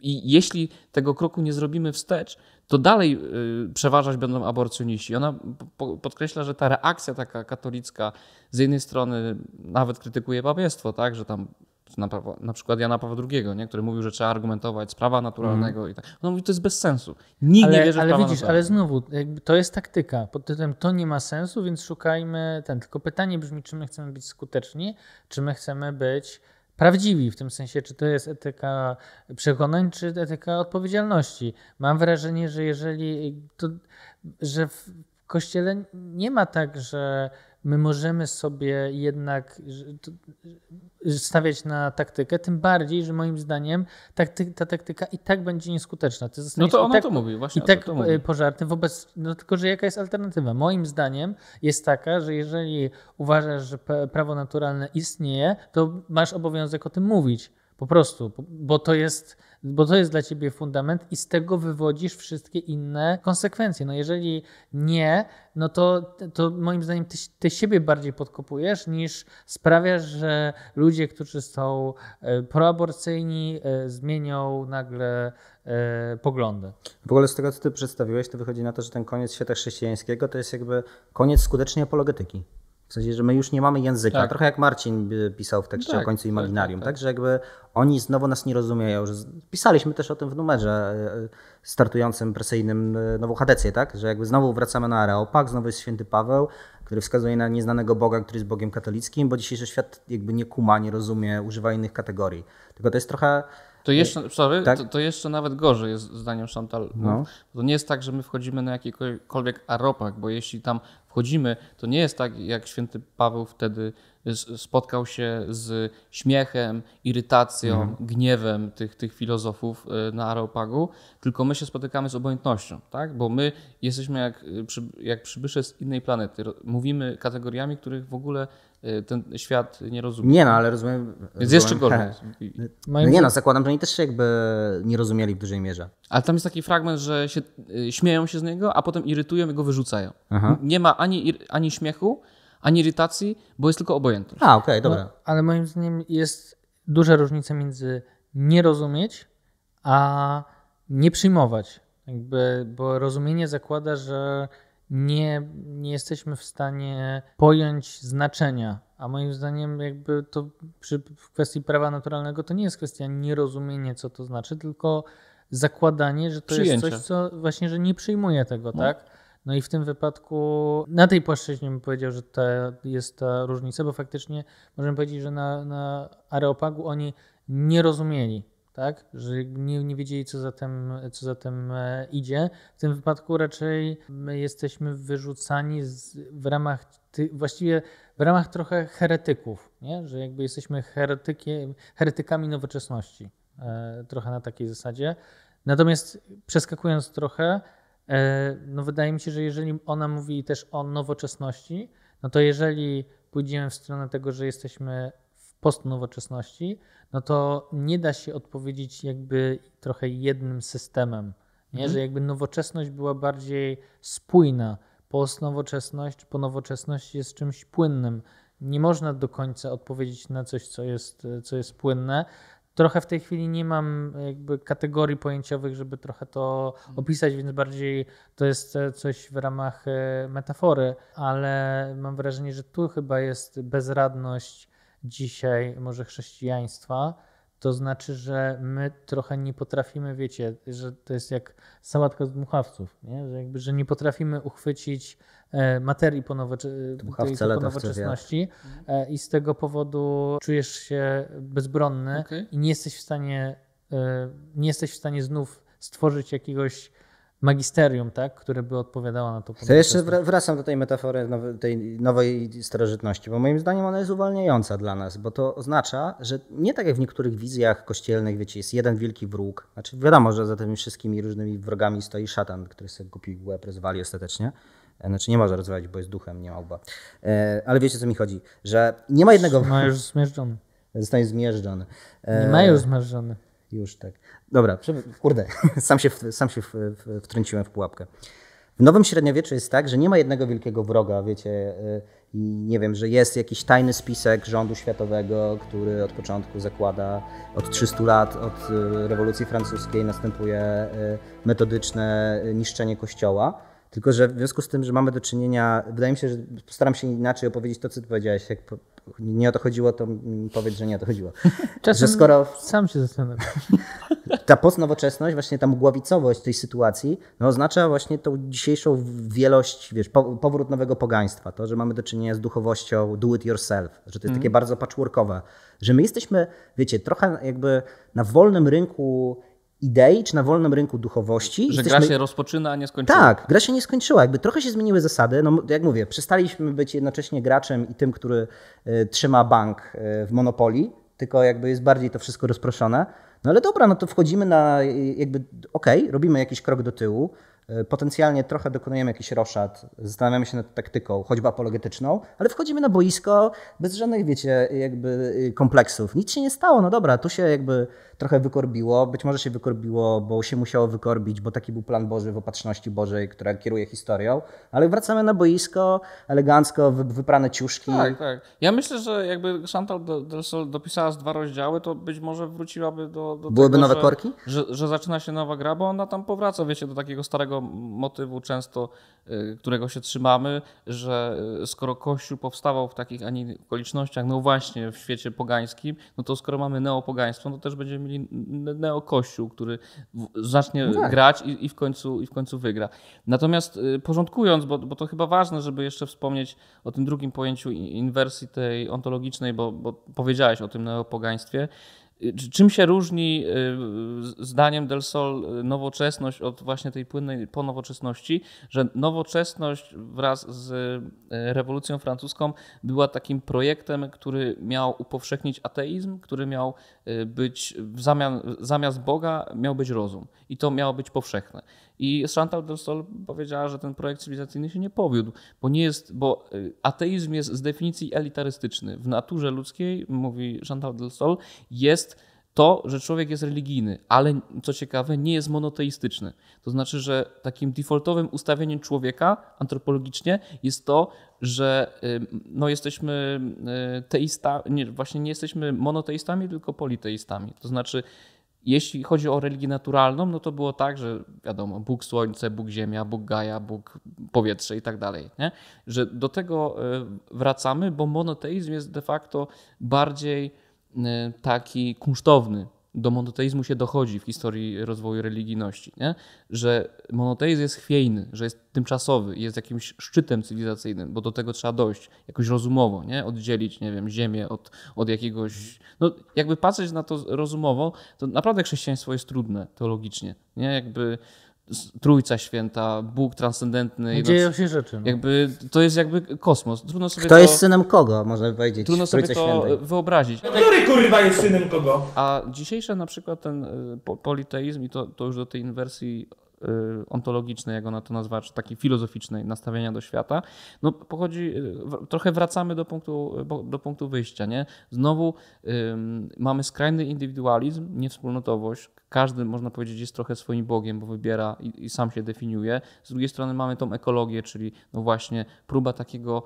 I jeśli tego kroku nie zrobimy wstecz, to dalej y, przeważać będą aborcjoniści. Ona podkreśla, że ta reakcja taka katolicka z jednej strony nawet krytykuje papiestwo, tak, że tam na na, na przykład Jana Pawła II, nie? który mówił, że trzeba argumentować z prawa naturalnego mm. i tak. on no mówi, to jest bez sensu. Nikt ale, nie wierzy ale w prawa widzisz, naturalne. Ale znowu, to jest taktyka pod tytułem to nie ma sensu, więc szukajmy ten. Tylko pytanie brzmi, czy my chcemy być skuteczni, czy my chcemy być prawdziwi, w tym sensie, czy to jest etyka przekonań, czy etyka odpowiedzialności. Mam wrażenie, że jeżeli to, że w kościele nie ma tak, że my możemy sobie jednak stawiać na taktykę, tym bardziej, że moim zdaniem ta taktyka i tak będzie nieskuteczna. Ty no to ona tak, to mówi, właśnie. I tak to mówi. E, pożarty wobec, no tylko, że jaka jest alternatywa? Moim zdaniem jest taka, że jeżeli uważasz, że prawo naturalne istnieje, to masz obowiązek o tym mówić. Po prostu, bo to jest, bo to jest dla ciebie fundament i z tego wywodzisz wszystkie inne konsekwencje. No jeżeli nie, no to, to moim zdaniem ty, ty siebie bardziej podkopujesz niż sprawiasz, że ludzie, którzy są e, proaborcyjni, e, zmienią nagle e, poglądy. W ogóle z tego, co ty przedstawiłeś, to wychodzi na to, że ten koniec świata chrześcijańskiego to jest jakby koniec skutecznej apologetyki. W sensie, że my już nie mamy języka. Tak. Trochę jak Marcin pisał w tekście tak, o końcu tak, imaginarium, tak, tak, że jakby oni znowu nas nie rozumieją. Że pisaliśmy też o tym w numerze e, e, startującym presyjnym e, nową Hadecję, tak? Że jakby znowu wracamy na Areopag, znowu jest święty Paweł, który wskazuje na nieznanego Boga, który jest Bogiem katolickim, bo dzisiejszy świat jakby nie kuma, nie rozumie, używa innych kategorii. Tylko to jest trochę to jeszcze, sorry, tak? to, to, jeszcze nawet gorzej jest zdaniem Chantal. No. To nie jest tak, że my wchodzimy na jakikolwiek aropach, bo jeśli tam wchodzimy, to nie jest tak, jak święty Paweł wtedy spotkał się z śmiechem, irytacją, mhm. gniewem tych, tych filozofów e, na Areopagu, tylko my się spotykamy z obojętnością, tak? bo my jesteśmy jak, e, jak przybysze z innej planety. Mówimy kategoriami, których w ogóle Y, ten świat nie rozumie. Nie no, ale rozumiem. Więc jeszcze gorzej. No, no nie no, zakładam, że oni też jakby nie rozumieli w dużej mierze. Ale tam jest taki fragment, że się, y, śmieją się z niego, a potem irytują i go wyrzucają. Aha. Nie ma ani, ani śmiechu, ani irytacji, bo jest tylko obojętny. A, okej, okay, dobra. No, ale moim zdaniem jest duża różnica między nie rozumieć, a nie przyjmować. Jakby, bo rozumienie zakłada, że nie, nie jesteśmy w stanie pojąć znaczenia. A moim zdaniem, jakby to przy, w kwestii prawa naturalnego to nie jest kwestia nierozumienia, co to znaczy, tylko zakładanie, że to Przyjęcie. jest coś, co właśnie, że nie przyjmuje tego, no. tak? No i w tym wypadku na tej płaszczyźnie bym powiedział, że ta, jest ta różnica, bo faktycznie możemy powiedzieć, że na, na Areopagu oni nie rozumieli tak? Że nie, nie wiedzieli, co za, tym, co za tym e, idzie. W tym wypadku raczej my jesteśmy wyrzucani z, w ramach, ty, właściwie w ramach trochę heretyków, nie? Że jakby jesteśmy heretykami nowoczesności. E, trochę na takiej zasadzie. Natomiast przeskakując trochę, e, no wydaje mi się, że jeżeli ona mówi też o nowoczesności, no to jeżeli pójdziemy w stronę tego, że jesteśmy postnowoczesności, no to nie da się odpowiedzieć jakby trochę jednym systemem. Nie? Mhm. Że jakby nowoczesność była bardziej spójna. Postnowoczesność po ponowoczesność jest czymś płynnym. Nie można do końca odpowiedzieć na coś, co jest, co jest płynne. Trochę w tej chwili nie mam jakby kategorii pojęciowych, żeby trochę to mhm. opisać, więc bardziej to jest coś w ramach e, metafory, ale mam wrażenie, że tu chyba jest bezradność dzisiaj może chrześcijaństwa, to znaczy, że my trochę nie potrafimy, wiecie, że to jest jak sałatka z dmuchawców, nie? Że, jakby, że nie potrafimy uchwycić e, materii po, po nowoczesności e, i z tego powodu czujesz się bezbronny okay. i nie jesteś w stanie, e, nie jesteś w stanie znów stworzyć jakiegoś magisterium, tak, które by odpowiadało na to. To jeszcze wracam do tej metafory nowej, tej nowej starożytności, bo moim zdaniem ona jest uwalniająca dla nas, bo to oznacza, że nie tak jak w niektórych wizjach kościelnych, wiecie, jest jeden wielki wróg. Znaczy wiadomo, że za tymi wszystkimi różnymi wrogami stoi szatan, który sobie kupił łeb, rozwali ostatecznie. E, znaczy nie może rozwalić, bo jest duchem, nie ma łba. E, ale wiecie, co mi chodzi, że nie ma jednego... Ma już zmierzczony. Zostanie zmierzczony. Nie ma e, już zmierzczony. Już tak. Dobra, kurde, sam się, sam się wtrąciłem w pułapkę. W nowym średniowieczu jest tak, że nie ma jednego wielkiego wroga, wiecie, y, nie wiem, że jest jakiś tajny spisek rządu światowego, który od początku zakłada od 300 lat, od y, rewolucji francuskiej następuje y, metodyczne niszczenie kościoła tylko, że w związku z tym, że mamy do czynienia, wydaje mi się, że staram się inaczej opowiedzieć to, co ty powiedziałeś. Jak po, nie o to chodziło, to powiedz, że nie o to chodziło. Czasem że skoro sam się zastanawiam. Ta postnowoczesność, właśnie ta mgławicowość tej sytuacji, no oznacza właśnie tą dzisiejszą wielość, wiesz, powrót nowego pogaństwa. To, że mamy do czynienia z duchowością do it yourself, że to jest mm. takie mhm. bardzo patchworkowe. Że my jesteśmy, wiecie, trochę jakby na wolnym rynku idei, czy na wolnym rynku duchowości. Że Jesteśmy... gra się rozpoczyna, a nie skończyła. Tak, gra się nie skończyła. Jakby trochę się zmieniły zasady. No, jak mówię, przestaliśmy być jednocześnie graczem i tym, który y, trzyma bank y, w monopolii, tylko jakby jest bardziej to wszystko rozproszone. No ale dobra, no to wchodzimy na y, jakby, okej, okay, robimy jakiś krok do tyłu, potencjalnie trochę dokonujemy jakiś roszad, zastanawiamy się nad taktyką, choćby apologetyczną, ale wchodzimy na boisko bez żadnych, wiecie, jakby kompleksów. Nic się nie stało, no dobra, tu się jakby trochę wykorbiło. Być może się wykorbiło, bo się musiało wykorbić, bo taki był plan Boży w opatrzności Bożej, która kieruje historią. Ale wracamy na boisko, elegancko, wyprane ciuszki. Tak, tak. Ja myślę, że jakby Chantal Delsol dopisała z dwa rozdziały, to być może wróciłaby do, do Byłyby tego, nowe że, korki? Że, że zaczyna się nowa gra, bo ona tam powraca, wiecie, do takiego starego motywu często, y, którego się trzymamy, że y, skoro Kościół powstawał w takich, ani okolicznościach, no właśnie w świecie pogańskim, no to skoro mamy neopogaństwo, no to też będziemy mieli neokościół, który zacznie no tak. grać i, i, w końcu, i w końcu wygra. Natomiast y, porządkując, bo, bo to chyba ważne, żeby jeszcze wspomnieć o tym drugim pojęciu inwersji tej ontologicznej, bo, bo powiedziałeś o tym neopogaństwie, Czym się różni y, zdaniem Del Sol y, nowoczesność od właśnie tej płynnej ponowoczesności, że nowoczesność wraz z y, rewolucją francuską była takim projektem, który miał upowszechnić ateizm, który miał być w zamian, zamiast Boga miał być rozum i to miało być powszechne. I Chantal Sol powiedziała, że ten projekt cywilizacyjny się nie powiódł, bo nie jest, bo y, ateizm jest z definicji elitarystyczny. W naturze ludzkiej, mówi Chantal Sol jest to, że człowiek jest religijny, ale co ciekawe, nie jest monoteistyczny. To znaczy, że takim defaultowym ustawieniem człowieka antropologicznie jest to, że y, no, jesteśmy y, teistami, nie, właśnie nie jesteśmy monoteistami, tylko politeistami. To znaczy, jeśli chodzi o religię naturalną, no to było tak, że wiadomo, Bóg Słońce, Bóg Ziemia, Bóg Gaja, Bóg Powietrze i tak dalej. Nie? Że do tego e, wracamy, bo monoteizm jest de facto bardziej e, taki kunsztowny, do monoteizmu się dochodzi w historii rozwoju religijności, nie? że monoteizm jest chwiejny, że jest tymczasowy, jest jakimś szczytem cywilizacyjnym, bo do tego trzeba dojść jakoś rozumowo, nie? oddzielić, nie wiem, ziemię od, od jakiegoś... No, jakby patrzeć na to rozumowo, to naprawdę chrześcijaństwo jest trudne teologicznie. Nie? Jakby Trójca Święta, Bóg transcendentny. No, dzieją się rzeczy. No. Jakby, to jest jakby kosmos. Trudno sobie Kto to, jest synem kogo, można powiedzieć. Trudno sobie to świętej. wyobrazić. Który kurwa jest synem kogo? A dzisiejsze na przykład ten y, politeizm i to, to już do tej inwersji Y, ontologicznej, jak ona to nazwa, czy takiej filozoficznej nastawienia do świata, no pochodzi, y, trochę wracamy do punktu, do punktu wyjścia, nie? Znowu ym, mamy skrajny indywidualizm, niewspólnotowość, każdy, można powiedzieć, jest trochę swoim Bogiem, bo wybiera i, i, sam się definiuje. Z drugiej strony mamy tą ekologię, czyli no właśnie próba takiego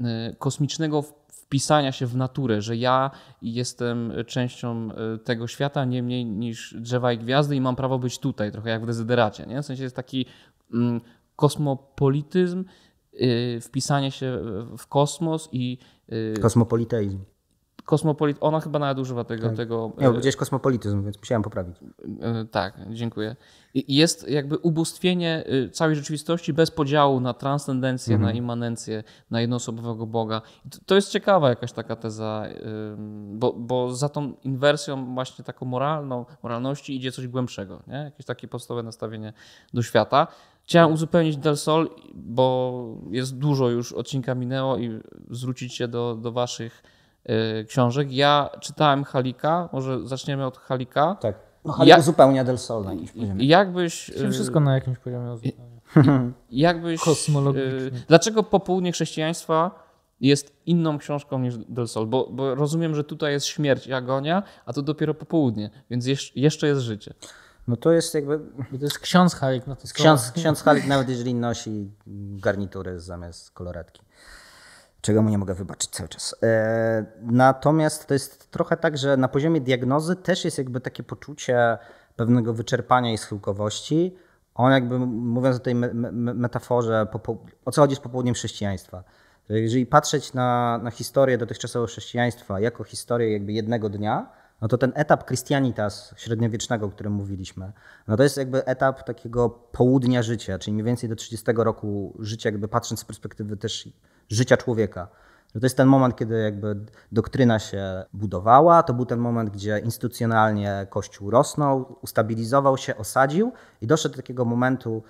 y, kosmicznego wpisania się w naturę, że ja jestem częścią e, tego świata nie mniej niż drzewa i gwiazdy i mam prawo być tutaj, trochę jak w Dezyderacie. Nie? W sensie jest taki mm, kosmopolityzm, y, wpisanie się w kosmos i... Y, Kosmopoliteizm. Kosmopolit, ona chyba nawet używa tego. Tak. tego nie, e, gdzieś kosmopolityzm, więc musiałem poprawić. E, tak, dziękuję. Jest jakby ubóstwienie y, całej rzeczywistości bez podziału na transcendencję, mhm. na immanencję, na jednoosobowego Boga. To jest ciekawa jakaś taka teza, bo, bo za tą inwersją właśnie taką moralną, moralności idzie coś głębszego, nie? jakieś takie podstawowe nastawienie do świata. Chciałem uzupełnić Del Sol, bo jest dużo już odcinka minęło i zwrócić się do, do waszych Y, książek. Ja czytałem Halika, może zaczniemy od Halika. Tak. No, Halik Jak, zupełnie Del Sol na jakimś poziomie. Jakbyś... wszystko y, na jakimś poziomie Jakbyś... Y, Kosmologicznie. Dlaczego Popołudnie Chrześcijaństwa jest inną książką niż Del Sol, bo, bo, rozumiem, że tutaj jest śmierć i agonia, a to dopiero popołudnie, więc jeszcze jest życie. No to jest jakby... To jest ksiądz Halik. No to ksiądz, ksiądz Halik nawet jeżeli nosi garnitury zamiast koloratki czego mu nie mogę wybaczyć cały czas. E, natomiast to jest trochę tak, że na poziomie diagnozy też jest jakby takie poczucie pewnego wyczerpania i schyłkowości. On jakby, mówiąc o tej me me metaforze, o co chodzi z popołudniem chrześcijaństwa. Jeżeli patrzeć na, na historię dotychczasowego chrześcijaństwa jako historię jakby jednego dnia, no to ten etap Christianitas średniowiecznego, o którym mówiliśmy, no to jest jakby etap takiego południa życia, czyli mniej więcej do 30 roku życia, jakby patrząc z perspektywy też życia człowieka. Że to jest ten moment, kiedy jakby doktryna się budowała, to był ten moment, gdzie instytucjonalnie Kościół rosnął, ustabilizował się, osadził i doszedł do takiego momentu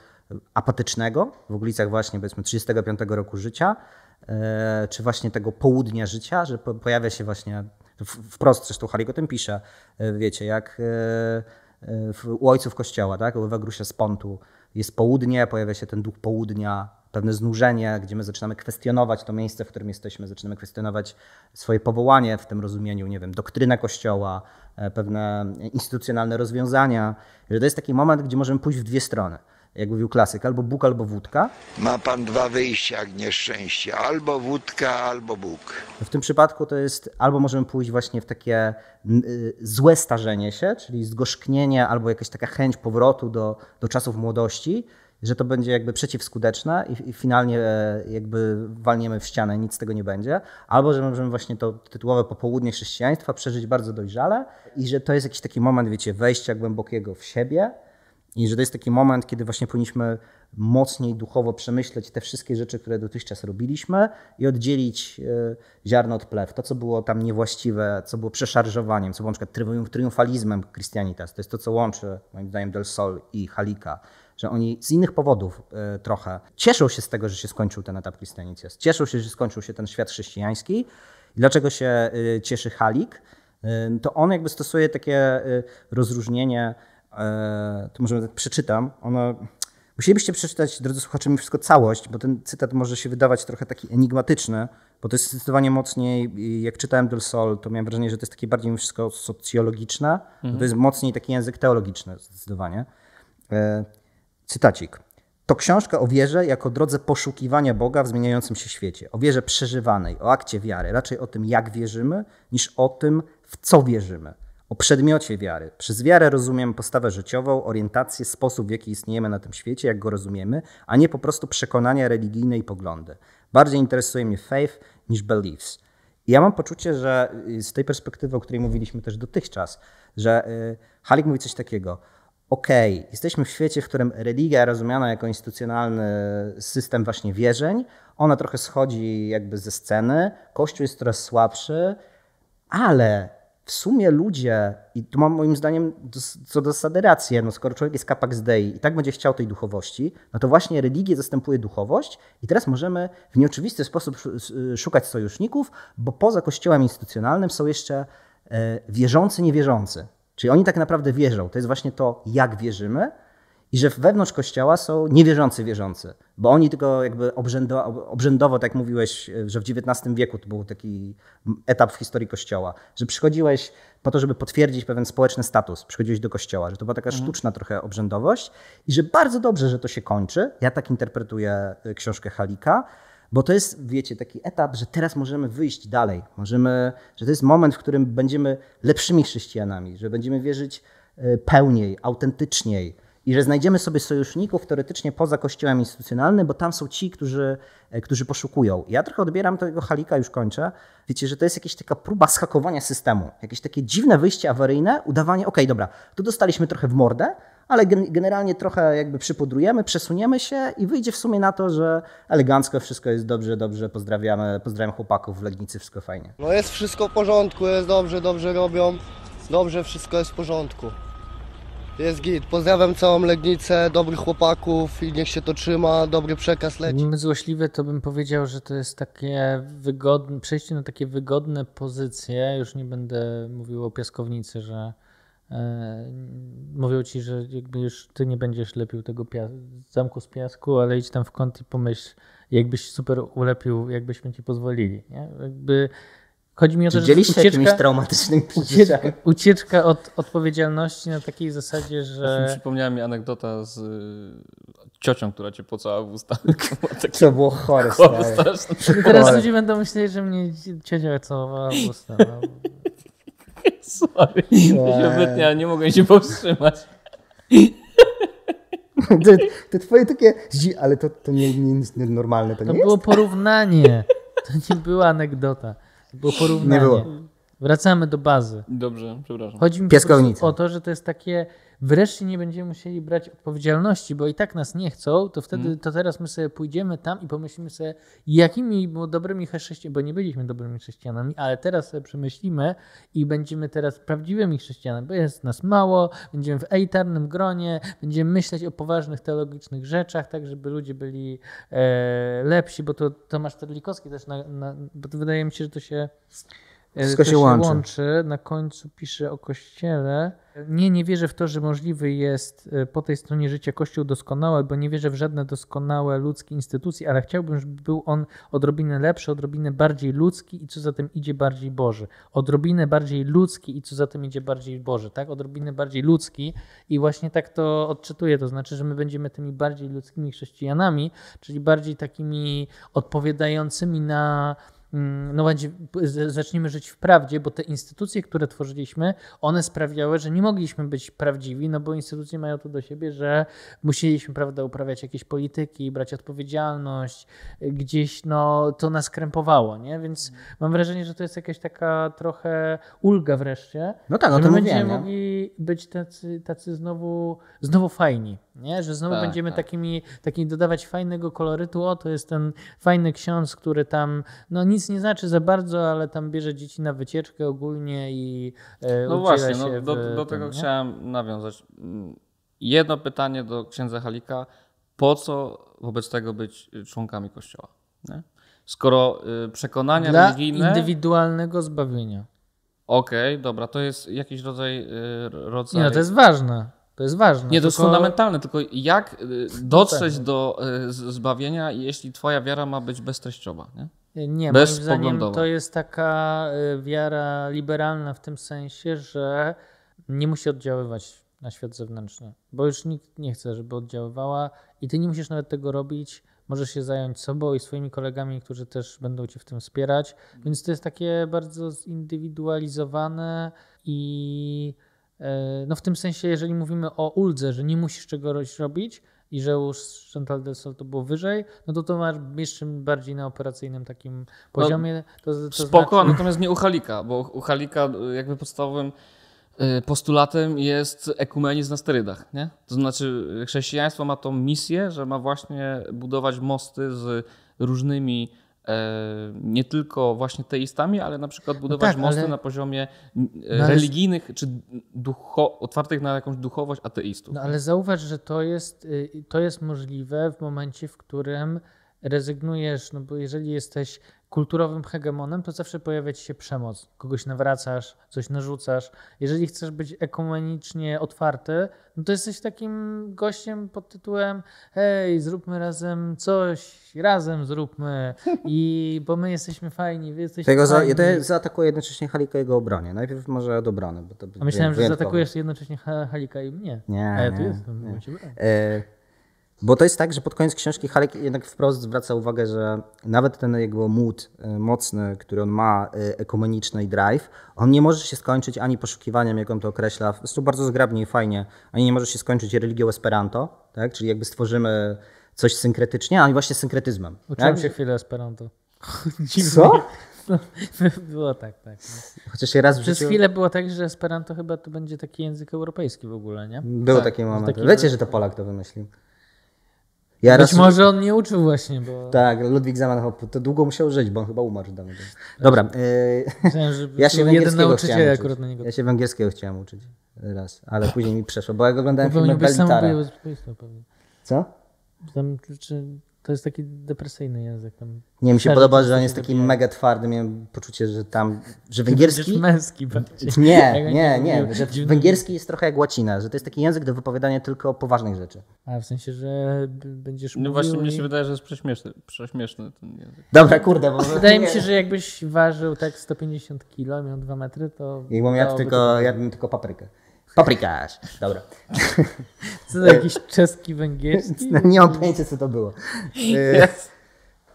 apatycznego w okolicach właśnie powiedzmy 35 roku życia, e, czy właśnie tego południa życia, że pojawia się właśnie wprost, zresztą Harry o tym pisze, e, wiecie, jak e, u ojców kościoła, tak, u Ewagrusia z Pontu jest południe, pojawia się ten duch południa, pewne znużenie, gdzie my zaczynamy kwestionować to miejsce, w którym jesteśmy, zaczynamy kwestionować swoje powołanie w tym rozumieniu, nie wiem, doktrynę Kościoła, e, pewne instytucjonalne rozwiązania, że to jest taki moment, gdzie możemy pójść w dwie strony. Jak mówił klasyk, albo Bóg, albo wódka. Ma pan dwa wyjścia, jak nieszczęście. Albo wódka, albo Bóg. W tym przypadku to jest albo możemy pójść właśnie w takie y, złe starzenie się, czyli zgorzknienie, albo jakaś taka chęć powrotu do, do czasów młodości, że to będzie jakby przeciwskuteczne i, i finalnie e, jakby walniemy w ścianę, nic z tego nie będzie, albo że możemy właśnie to tytułowe popołudnie chrześcijaństwa przeżyć bardzo dojrzale i że to jest jakiś taki moment, wiecie, wejścia głębokiego w siebie i że to jest taki moment, kiedy właśnie powinniśmy mocniej duchowo przemyśleć te wszystkie rzeczy, które dotychczas robiliśmy i oddzielić e, ziarno od plew. To, co było tam niewłaściwe, co było przeszarżowaniem, co było na przykład triumfalizmem Christianitas. To jest to, co łączy moim zdaniem Del Sol i Halika że oni z innych powodów y, trochę cieszą się z tego, że się skończył ten etap Christianities, cieszą się, że skończył się ten świat chrześcijański. Dlaczego się y, cieszy Halik? Y, to on jakby stosuje takie rozróżnienie, to może przeczytam, ono Musielibyście przeczytać, drodzy słuchacze, mi wszystko całość, bo ten cytat może się wydawać trochę taki enigmatyczny, bo to jest zdecydowanie mocniej, jak czytałem Del Sol, to miałem wrażenie, że to jest takie bardziej mi wszystko socjologiczne, mhm. to jest mocniej taki język teologiczny zdecydowanie. Cytacik. To książka o wierze jako drodze poszukiwania Boga w zmieniającym się świecie, o wierze przeżywanej, o akcie wiary, raczej o tym, jak wierzymy, niż o tym, w co wierzymy, o przedmiocie wiary. Przez wiarę rozumiem postawę życiową, orientację, sposób, w jaki istniejemy na tym świecie, jak go rozumiemy, a nie po prostu przekonania religijne i poglądy. Bardziej interesuje mnie faith niż beliefs. I ja mam poczucie, że y, z tej perspektywy, o której mówiliśmy też dotychczas, że y, Halik mówi coś takiego – okej, okay, jesteśmy w świecie, w którym religia rozumiana jako instytucjonalny system właśnie wierzeń, ona trochę schodzi jakby ze sceny, Kościół jest coraz słabszy, ale w sumie ludzie, i tu mam moim zdaniem co do zasady rację, no skoro człowiek jest kapak z dei i tak będzie chciał tej duchowości, no to właśnie religię zastępuje duchowość i teraz możemy w nieoczywisty sposób szukać sojuszników, bo poza kościołem instytucjonalnym są jeszcze e, wierzący, niewierzący. Czyli oni tak naprawdę wierzą. To jest właśnie to, jak wierzymy i że wewnątrz kościoła są niewierzący wierzący, bo oni tylko jakby obrzędo, obrzędowo, tak jak mówiłeś, że w XIX wieku to był taki etap w historii kościoła, że przychodziłeś po to, żeby potwierdzić pewien społeczny status, przychodziłeś do kościoła, że to była taka mhm. sztuczna trochę obrzędowość i że bardzo dobrze, że to się kończy. Ja tak interpretuję y, książkę Halika, bo to jest, wiecie, taki etap, że teraz możemy wyjść dalej. Możemy, że to jest moment, w którym będziemy lepszymi chrześcijanami, że będziemy wierzyć e, pełniej, autentyczniej i że znajdziemy sobie sojuszników teoretycznie poza kościołem instytucjonalnym, bo tam są ci, którzy, e, którzy poszukują. Ja trochę odbieram tego halika, już kończę. Wiecie, że to jest jakaś taka próba schakowania systemu, jakieś takie dziwne wyjście awaryjne, udawanie, okej, okay, dobra, tu dostaliśmy trochę w mordę, ale generalnie trochę jakby przypudrujemy, przesuniemy się i wyjdzie w sumie na to, że elegancko wszystko jest dobrze, dobrze, pozdrawiamy, pozdrawiam chłopaków w Legnicy, wszystko fajnie. No jest wszystko w porządku, jest dobrze, dobrze robią, dobrze, wszystko jest w porządku. Jest git. Pozdrawiam całą Legnicę, dobrych chłopaków i niech się to trzyma, dobry przekaz leci. Złośliwy to bym powiedział, że to jest takie wygodne, przejście na takie wygodne pozycje. Już nie będę mówił o piaskownicy, że E, mówią ci, że jakby już ty nie będziesz lepił tego zamku z piasku, ale idź tam w kąt i pomyśl, jakbyś super ulepił, jakbyśmy ci pozwolili. Nie? Jakby chodzi mi o to, że ucieczka, ucieczka, ucieczka od odpowiedzialności na takiej zasadzie, że... Przypomniała mi anegdota z y, ciocią, która cię pocała w usta. Co było chore, chore Teraz ludzie będą myśleć, że mnie ciocia całowała w usta. No. Sorry. Eee. Ja nie mogę się powstrzymać. Te, te twoje takie, ale to, to nie, nie jest normalne. To, to nie było jest? porównanie. To nie była anegdota. To było porównanie. Nie było. Wracamy do bazy. Dobrze, przepraszam. Chodzi mi o to, że to jest takie. Wreszcie nie będziemy musieli brać odpowiedzialności, bo i tak nas nie chcą, to wtedy hmm. to teraz my sobie pójdziemy tam i pomyślimy sobie, jakimi dobrymi chrześcijanami, bo nie byliśmy dobrymi chrześcijanami, ale teraz sobie przemyślimy i będziemy teraz prawdziwymi chrześcijanami, bo jest nas mało, będziemy w ejtarnym gronie, będziemy myśleć o poważnych teologicznych rzeczach, tak żeby ludzie byli e, lepsi, bo to Tomasz Terlikowski też, na, na, bo to wydaje mi się, że to się E, Wszystko się, się łączy. łączy. Na końcu pisze o Kościele. Nie, nie wierzę w to, że możliwy jest e, po tej stronie życia Kościół doskonały, bo nie wierzę w żadne doskonałe ludzkie instytucje, ale chciałbym, żeby był on odrobinę lepszy, odrobinę bardziej ludzki i co za tym idzie bardziej Boży. Odrobinę bardziej ludzki i co za tym idzie bardziej Boży, tak? Odrobinę bardziej ludzki i właśnie tak to odczytuję, to znaczy, że my będziemy tymi bardziej ludzkimi chrześcijanami, czyli bardziej takimi odpowiadającymi na Mm, no będzie, zaczniemy żyć w prawdzie, bo te instytucje, które tworzyliśmy, one sprawiały, że nie mogliśmy być prawdziwi, no bo instytucje mają to do siebie, że musieliśmy, prawda, uprawiać jakieś polityki, brać odpowiedzialność, y, gdzieś, no to nas krępowało, nie? Więc mhm. mam wrażenie, że to jest jakaś taka trochę ulga wreszcie. No tak, o tym będziemy mogli być tacy, tacy znowu, znowu fajni, nie? Że znowu tak, będziemy tak. takimi, dodawać fajnego kolorytu, o to jest ten fajny ksiądz, który tam, no nic nic nie znaczy za bardzo, ale tam bierze dzieci na wycieczkę ogólnie i e, No właśnie, no, do, do, tego chciałem nawiązać. Jedno pytanie do księdza Halika. Po co wobec tego być członkami kościoła? Nie? Skoro y, przekonania Dla religijne... indywidualnego zbawienia. Okej, okay, dobra, to jest jakiś rodzaj, y, rodzaj... Nie, no to jest ważne. To jest ważne. Nie, to jest fundamentalne, tylko jak y, dotrzeć tak. do zbawienia, jeśli twoja wiara ma być beztreściowa, nie? Nie, moim zdaniem to jest taka y, wiara liberalna w tym sensie, że nie musi oddziaływać na świat zewnętrzny, bo już nikt nie chce, żeby oddziaływała i ty nie musisz nawet tego robić. Możesz się zająć sobą i swoimi kolegami, którzy też będą cię w tym wspierać. Mhm. Więc to jest takie bardzo zindywidualizowane i y, no w tym sensie, jeżeli mówimy o uldze, że nie musisz czegoś robić, i że już Chantal Delsol to było wyżej, no to to masz jeszcze bardziej na operacyjnym takim poziomie. No, to, to znaczy- spoko, znaczy... natomiast nie u Halika, bo u Halika y, jakby podstawowym y, postulatem jest ekumenizm na sterydach. Nie? To znaczy y, chrześcijaństwo ma tą misję, że ma właśnie budować mosty z różnymi E, nie tylko właśnie teistami, ale na przykład no budować no tak, mosty ale... na poziomie no e, religijnych ale... czy ducho... otwartych na jakąś duchowość ateistów. No ale zauważ, że to jest, y, to jest możliwe w momencie, w którym rezygnujesz, no bo jeżeli jesteś kulturowym hegemonem, to zawsze pojawia ci się przemoc. Kogoś nawracasz, coś narzucasz. Jeżeli chcesz być ekumenicznie otwarty, no to jesteś takim gościem pod tytułem hej, zróbmy razem coś, razem zróbmy, i bo my jesteśmy fajni, wy jesteście Tego fajni. Za, zaatakuję jednocześnie Halika i jego obronie. Najpierw może od obrony. Bo to A myślałem, że zaatakujesz jednocześnie Halika i mnie. Nie, A ja nie, tu jestem. Nie. Bo to jest tak, że pod koniec książki Halek jednak wprost zwraca uwagę, że nawet ten jego mód e, mocny, który on ma, e, ekumeniczny i drive, on nie może się skończyć ani poszukiwaniem, jak on to określa, zresztą bardzo zgrabnie i fajnie, ani nie może się skończyć religią Esperanto, tak? czyli jakby stworzymy coś synkretycznie, ani właśnie synkretyzmem. Uczyłem tak? się chwilę Esperanto. Co? No, było tak, tak. Chociaż raz Przez życiu... chwilę było tak, że Esperanto chyba to będzie taki język europejski w ogóle, nie? Było tak, taki moment. Taki... Wiecie, że to Polak to wymyślił. Ja Być raz... może on nie uczył właśnie, bo... Tak, Ludwik Zamenhof to długo musiał żyć, bo on chyba umarł mnie Dobra. E, ja się jeden nauczyciel akurat na niego. Ja się węgierskiego chciałem uczyć raz, ale później mi przeszło, bo jak oglądałem filmy Belitara. Co? Tam, czy, to jest taki depresyjny język. Tam nie, mi się podoba, że on jest taki mega twardy. Miałem poczucie, że tam, że węgierski... męski bardziej. Nie, nie, nie. Że węgierski jest trochę jak łacina, że to jest taki język do wypowiadania tylko poważnych rzeczy. A, w sensie, że będziesz No właśnie, mnie się wydaje, że jest prześmieszny, prześmieszny ten język. Dobra, kurde. Bo wydaje mi się, że jakbyś ważył tak 150 kilo, miał 2 metry, to... Jakbym jadł tylko, jadłbym tylko paprykę. Paprykarz. Dobra. Co to jakiś czeski, węgierski? No, nie mam pojęcia, co to było. Yes.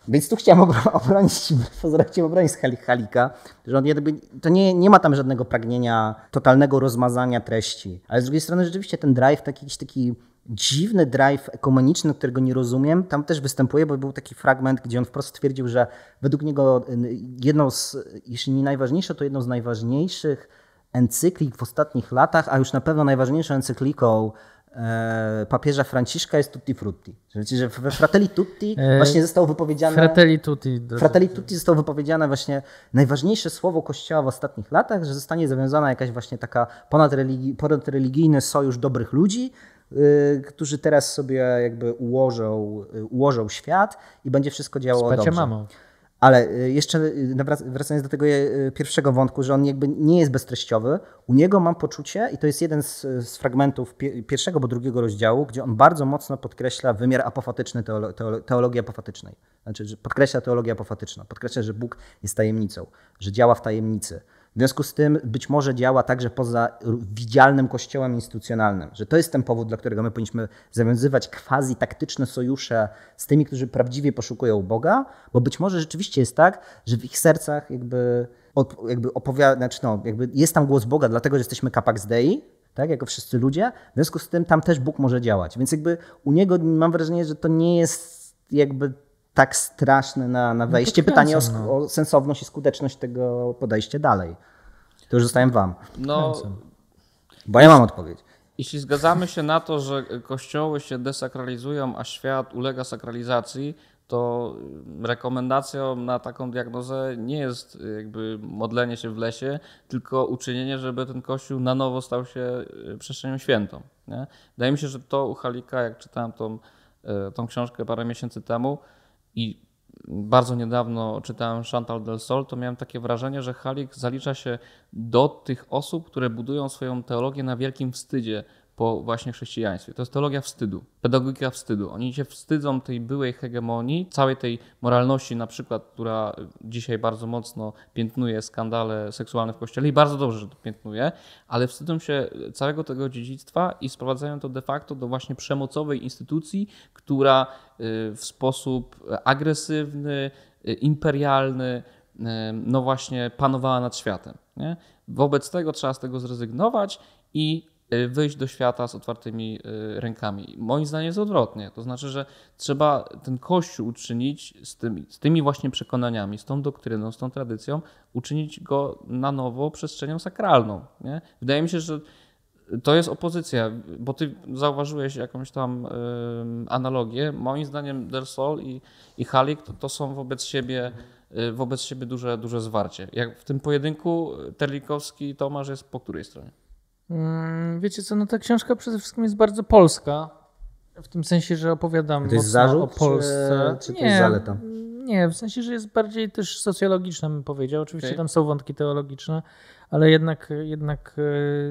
Więc tu chciałem obronić, pozwoliłem obronić Halika, że on jakby, to nie, nie ma tam żadnego pragnienia totalnego rozmazania treści, ale z drugiej strony rzeczywiście ten drive, taki, jakiś taki dziwny drive ekumeniczny, którego nie rozumiem, tam też występuje, bo był taki fragment, gdzie on wprost stwierdził, że według niego y, jedną z, jeśli nie najważniejsze, to jedną z najważniejszych encyklik w ostatnich latach, a już na pewno najważniejszą encykliką e, papieża Franciszka jest Tutti Frutti. Znaczy, że we Fratelli Tutti e, właśnie zostało wypowiedziane... Fratelli Tutti. Fratelli Tutti zostało wypowiedziane właśnie najważniejsze słowo Kościoła w ostatnich latach, że zostanie zawiązana jakaś właśnie taka ponadreligijny, sojusz dobrych ludzi, y, którzy teraz sobie jakby ułożą, y, ułożą świat i będzie wszystko działało Spacie dobrze. Mamo. Ale y, jeszcze y, wracając do tego y, pierwszego wątku, że on jakby nie jest beztreściowy, u niego mam poczucie, i to jest jeden z, z fragmentów pierwszego, bo drugiego rozdziału, gdzie on bardzo mocno podkreśla wymiar apofatyczny teolo, teolo teologii apofatycznej. Znaczy, że podkreśla teologię apofatyczną, podkreśla, że Bóg jest tajemnicą, że działa w tajemnicy, w związku z tym być może działa także poza widzialnym kościołem instytucjonalnym, że to jest ten powód, dla którego my powinniśmy zawiązywać quasi taktyczne sojusze z tymi, którzy prawdziwie poszukują Boga, bo być może rzeczywiście jest tak, że w ich sercach jakby, jakby opowiada, znaczy no, jakby jest tam głos Boga, dlatego że jesteśmy kapax dei, tak, jako wszyscy ludzie, w związku z tym tam też Bóg może działać. Więc jakby u niego mam wrażenie, że to nie jest jakby tak straszny na, na no wejście. No Pytanie o, no. o, sensowność i skuteczność tego podejścia dalej. To już zostałem wam. No, Bo ja mam odpowiedź. Jeśli zgadzamy się na to, że kościoły się desakralizują, a świat ulega sakralizacji, to rekomendacją na taką diagnozę nie jest jakby modlenie się w lesie, tylko uczynienie, żeby ten kościół na nowo stał się e, przestrzenią świętą. Nie? Wydaje mi się, że to u Halika, jak czytałem tą, e, tą książkę parę miesięcy temu, i bardzo niedawno czytałem Chantal del Sol, to miałem takie wrażenie, że Halik zalicza się do tych osób, które budują swoją teologię na wielkim wstydzie, po właśnie chrześcijaństwie. To jest teologia wstydu, pedagogika wstydu. Oni się wstydzą tej byłej hegemonii, całej tej moralności na przykład, która dzisiaj bardzo mocno piętnuje skandale seksualne w kościele i bardzo dobrze, że to piętnuje, ale wstydzą się całego tego dziedzictwa i sprowadzają to de facto do właśnie przemocowej instytucji, która y, w sposób agresywny, y, imperialny, y, no właśnie panowała nad światem. Nie? Wobec tego trzeba z tego zrezygnować i Y, wyjść do świata z otwartymi y, rękami. Moim zdaniem jest odwrotnie. To znaczy, że trzeba ten Kościół uczynić z tymi, z tymi właśnie przekonaniami, z tą doktryną, z tą tradycją, uczynić go na nowo przestrzenią sakralną. Nie? Wydaje mi się, że to jest opozycja, bo ty zauważyłeś jakąś tam analogię. Moim zdaniem Del Sol i, i Halik to, to są wobec siebie y, wobec siebie duże, duże zwarcie. Jak w tym pojedynku Terlikowski i Tomasz jest po której stronie? Mm, wiecie co, no ta książka przede wszystkim jest bardzo polska. W tym sensie, że opowiadam to jest zarzut, o Polsce. Czy, czy to nie, jest zaleta? Nie, w sensie, że jest bardziej też socjologiczna, bym powiedział. Oczywiście okay. tam są wątki teologiczne, ale jednak, jednak e,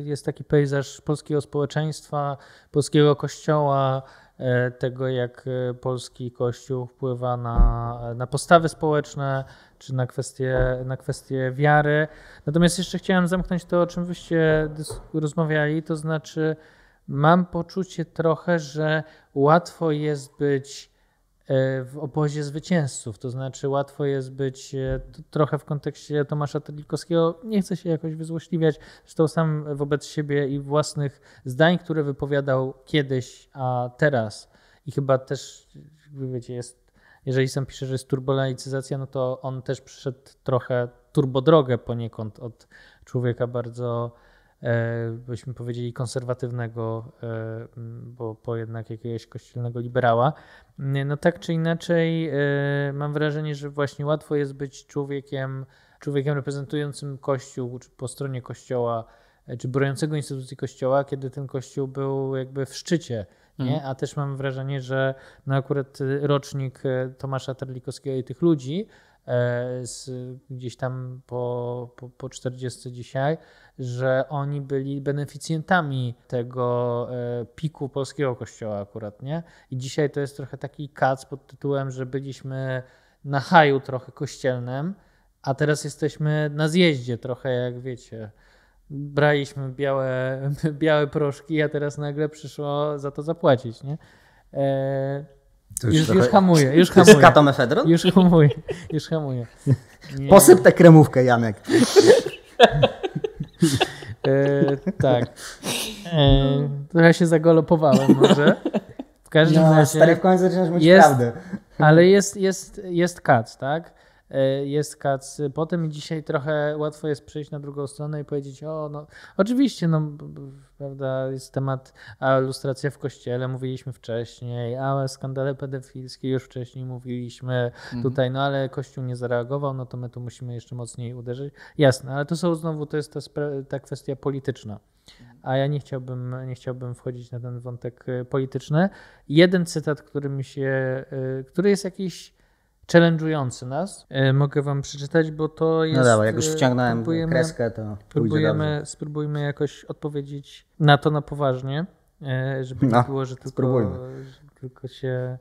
jest taki pejzaż polskiego społeczeństwa, polskiego kościoła, e, tego jak e, polski kościół wpływa na, na postawy społeczne, czy na kwestie, na kwestie wiary. Natomiast jeszcze chciałem zamknąć to, o czym wyście rozmawiali, to znaczy mam poczucie trochę, że łatwo jest być e, w obozie zwycięzców, to znaczy łatwo jest być e, trochę w kontekście Tomasza Trylikowskiego, nie chcę się jakoś wyzłośliwiać, zresztą sam wobec siebie i własnych zdań, które wypowiadał kiedyś, a teraz i chyba też, wiecie, jest jeżeli sam pisze, że jest turbolaryzacja, no to on też przyszedł trochę turbodrogę poniekąd od człowieka bardzo e, byśmy powiedzieli konserwatywnego, e, bo po jednak jakiegoś kościelnego liberała. No tak czy inaczej e, mam wrażenie, że właśnie łatwo jest być człowiekiem, człowiekiem reprezentującym kościół czy po stronie kościoła, czy broniącego instytucji kościoła, kiedy ten kościół był jakby w szczycie Mhm. Nie? A też mam wrażenie, że no akurat y, rocznik y, Tomasza Terlikowskiego i tych ludzi e, z, gdzieś tam po, po, po 40 dzisiaj, że oni byli beneficjentami tego e, piku polskiego kościoła akurat, nie? I dzisiaj to jest trochę taki kac pod tytułem, że byliśmy na haju trochę kościelnym, a teraz jesteśmy na zjeździe trochę, jak wiecie, braliśmy białe, białe proszki, a teraz nagle przyszło za to zapłacić, nie? E, to już, już, trochę... już hamuję, już hamuję. Skatomefedron? Już hamuję, już hamuję. Nie. Posyp tę kremówkę, Janek. E, tak. E, trochę się zagolopowałem może. W każdym no, razie... Stary, w końcu zaczynasz mówić jest, prawdę. Ale jest, jest, jest kac, tak? E, jest kac. Potem i dzisiaj trochę łatwo jest przejść na drugą stronę i powiedzieć, o no, oczywiście, no, prawda, jest temat, a lustracja w kościele mówiliśmy wcześniej, a skandale pedofilskie już wcześniej mówiliśmy mhm. tutaj, no ale kościół nie zareagował, no to my tu musimy jeszcze mocniej uderzyć. Jasne, ale to są znowu, to jest ta, ta kwestia polityczna a ja nie chciałbym, nie chciałbym wchodzić na ten wątek e, polityczny. Jeden cytat, który mi się, e, który jest jakiś challenge'ujący nas. E, mogę wam przeczytać, bo to no jest... No dawa, jak już e, wciągnąłem próbujemy, kreskę, to próbujemy, spróbujmy jakoś odpowiedzieć na to na poważnie, e, żeby no, nie było, że tylko, tylko się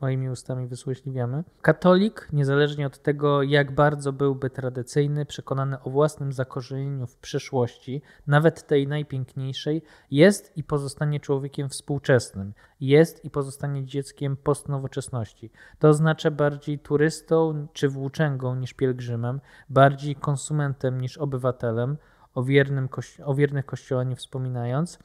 moimi ustami wysłośliwiamy. Katolik, niezależnie od tego, jak bardzo byłby tradycyjny, przekonany o własnym zakorzenieniu w przyszłości, nawet tej najpiękniejszej, jest i pozostanie człowiekiem współczesnym, jest i pozostanie dzieckiem postnowoczesności. To znaczy bardziej turystą czy włóczęgą niż pielgrzymem, bardziej konsumentem niż obywatelem, o, wiernym kości- o wiernych kościoła nie wspominając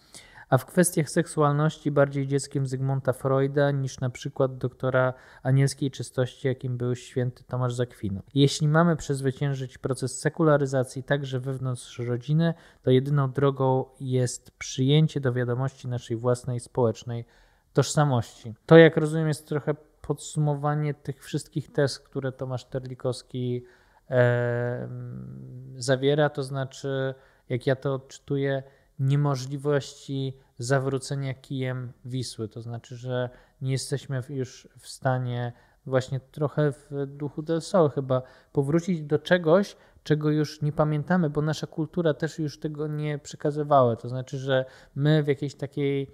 a w kwestiach seksualności bardziej dzieckiem Zygmunta Freuda niż na przykład doktora anielskiej czystości, jakim był święty Tomasz Zakwino. Jeśli mamy przezwyciężyć proces sekularyzacji także wewnątrz rodziny, to jedyną drogą jest przyjęcie do wiadomości naszej własnej społecznej tożsamości. To, jak rozumiem, jest trochę podsumowanie tych wszystkich tez, które Tomasz Terlikowski e, zawiera, to znaczy, jak ja to odczytuję, niemożliwości zawrócenia kijem Wisły. To znaczy, że nie jesteśmy już w stanie właśnie trochę w duchu Del Sol chyba powrócić do czegoś, czego już nie pamiętamy, bo nasza kultura też już tego nie przekazywała. To znaczy, że my w jakiejś takiej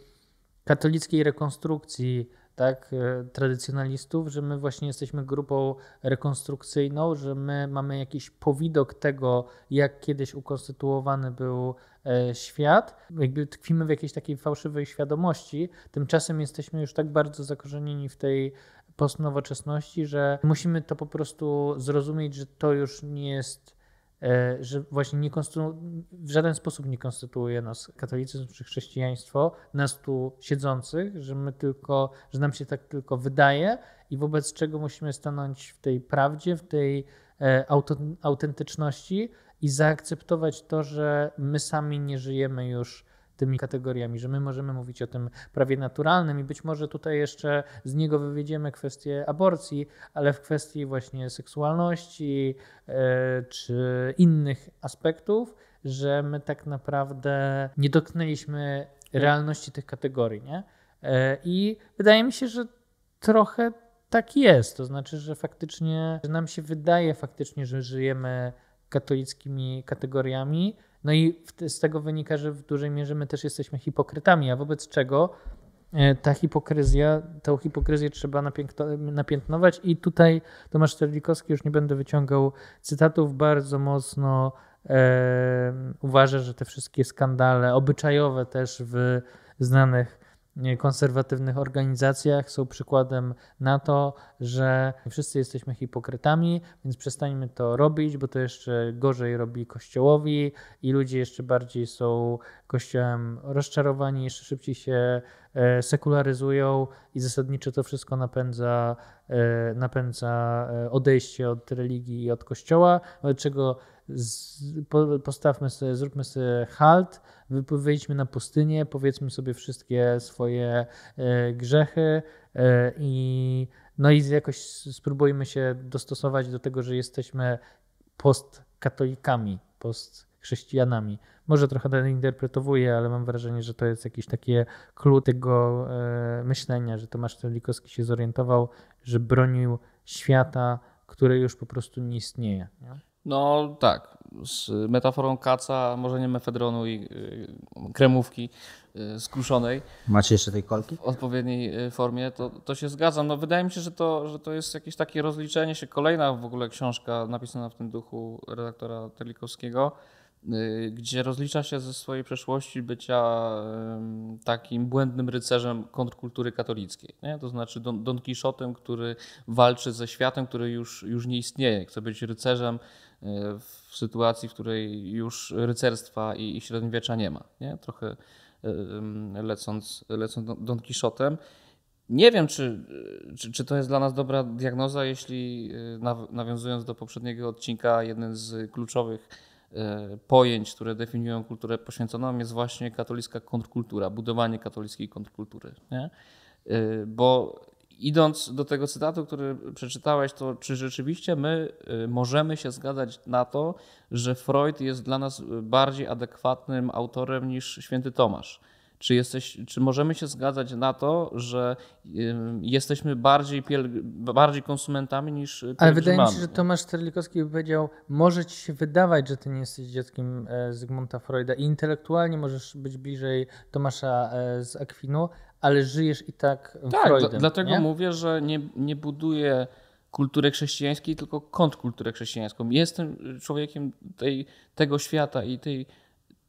katolickiej rekonstrukcji tak, e, tradycjonalistów, że my właśnie jesteśmy grupą rekonstrukcyjną, że my mamy jakiś powidok tego, jak kiedyś ukonstytuowany był e, świat. Jakby tkwimy w jakiejś takiej fałszywej świadomości, tymczasem jesteśmy już tak bardzo zakorzenieni w tej postnowoczesności, że musimy to po prostu zrozumieć, że to już nie jest E, że właśnie nie w żaden sposób nie konstytuuje nas katolicyzm czy chrześcijaństwo, nas tu siedzących, że my tylko, że nam się tak tylko wydaje i wobec czego musimy stanąć w tej prawdzie, w tej e, auto... autentyczności i zaakceptować to, że my sami nie żyjemy już tymi kategoriami, że my możemy mówić o tym prawie naturalnym i być może tutaj jeszcze z niego wywiedziemy kwestię aborcji, ale w kwestii właśnie seksualności e, czy innych aspektów, że my tak naprawdę nie dotknęliśmy realności tych kategorii, nie? E, I wydaje mi się, że trochę tak jest. To znaczy, że faktycznie, że nam się wydaje faktycznie, że żyjemy katolickimi kategoriami, no i z tego wynika, że w dużej mierze my też jesteśmy hipokrytami, a wobec czego e, ta hipokryzja, tą hipokryzję trzeba napiętnować i tutaj Tomasz Terlikowski, już nie będę wyciągał cytatów, bardzo mocno e, uważa, że te wszystkie skandale obyczajowe też w znanych konserwatywnych organizacjach są przykładem na to, że wszyscy jesteśmy hipokrytami, więc przestańmy to robić, bo to jeszcze gorzej robi Kościołowi i ludzie jeszcze bardziej są Kościołem rozczarowani, jeszcze szybciej się e, sekularyzują i zasadniczo to wszystko napędza, e, napędza e, odejście od religii i od Kościoła, czego z, po, postawmy sobie, zróbmy sobie halt, wyjdźmy na pustynię, powiedzmy sobie wszystkie swoje e, grzechy e, i no i jakoś spróbujmy się dostosować do tego, że jesteśmy postkatolikami, postchrześcijanami. Może trochę to interpretuję, ale mam wrażenie, że to jest jakieś takie clue tego e, myślenia, że Tomasz Telikowski się zorientował, że bronił świata, który już po prostu nie istnieje. Nie? No tak, z metaforą kaca, może nie mefedronu i y, kremówki y, skruszonej. Macie jeszcze tej kolki? W odpowiedniej y, formie, to, to się zgadzam. No, wydaje mi się, że to, że to jest jakieś takie rozliczenie się, kolejna w ogóle książka napisana w tym duchu redaktora Telikowskiego, gdzie rozlicza się ze swojej przeszłości bycia takim błędnym rycerzem kontrkultury katolickiej. Nie? To znaczy Don, Don Quixotem, który walczy ze światem, który już, już nie istnieje. Chce być rycerzem w sytuacji, w której już rycerstwa i, średniowiecza nie ma. Nie? Trochę lecąc, lecąc Don Quixotem. Nie wiem, czy, czy, czy, to jest dla nas dobra diagnoza, jeśli e, nawiązując do poprzedniego odcinka, jeden z kluczowych e, pojęć, które definiują kulturę poświęconą, jest właśnie katolicka kontrkultura, budowanie katolickiej kontrkultury. Nie? E, bo idąc do tego cytatu, który przeczytałeś, to czy rzeczywiście my y, możemy się zgadzać na to, że Freud jest dla nas y, bardziej adekwatnym autorem niż święty Tomasz? Czy, jesteś, czy możemy się zgadzać na to, że y, jesteśmy bardziej, bardziej konsumentami niż Ale wydaje mi się, że Tomasz Terlikowski powiedział, może ci się wydawać, że ty nie jesteś dzieckiem e, Zygmunta Freuda i intelektualnie możesz być bliżej Tomasza e, z Akwinu, ale żyjesz i tak tak, Freudem, dlatego nie? mówię, że nie, nie buduję kultury chrześcijańskiej, tylko kontrkulturę chrześcijańską. Jestem człowiekiem tej, tego świata i tej,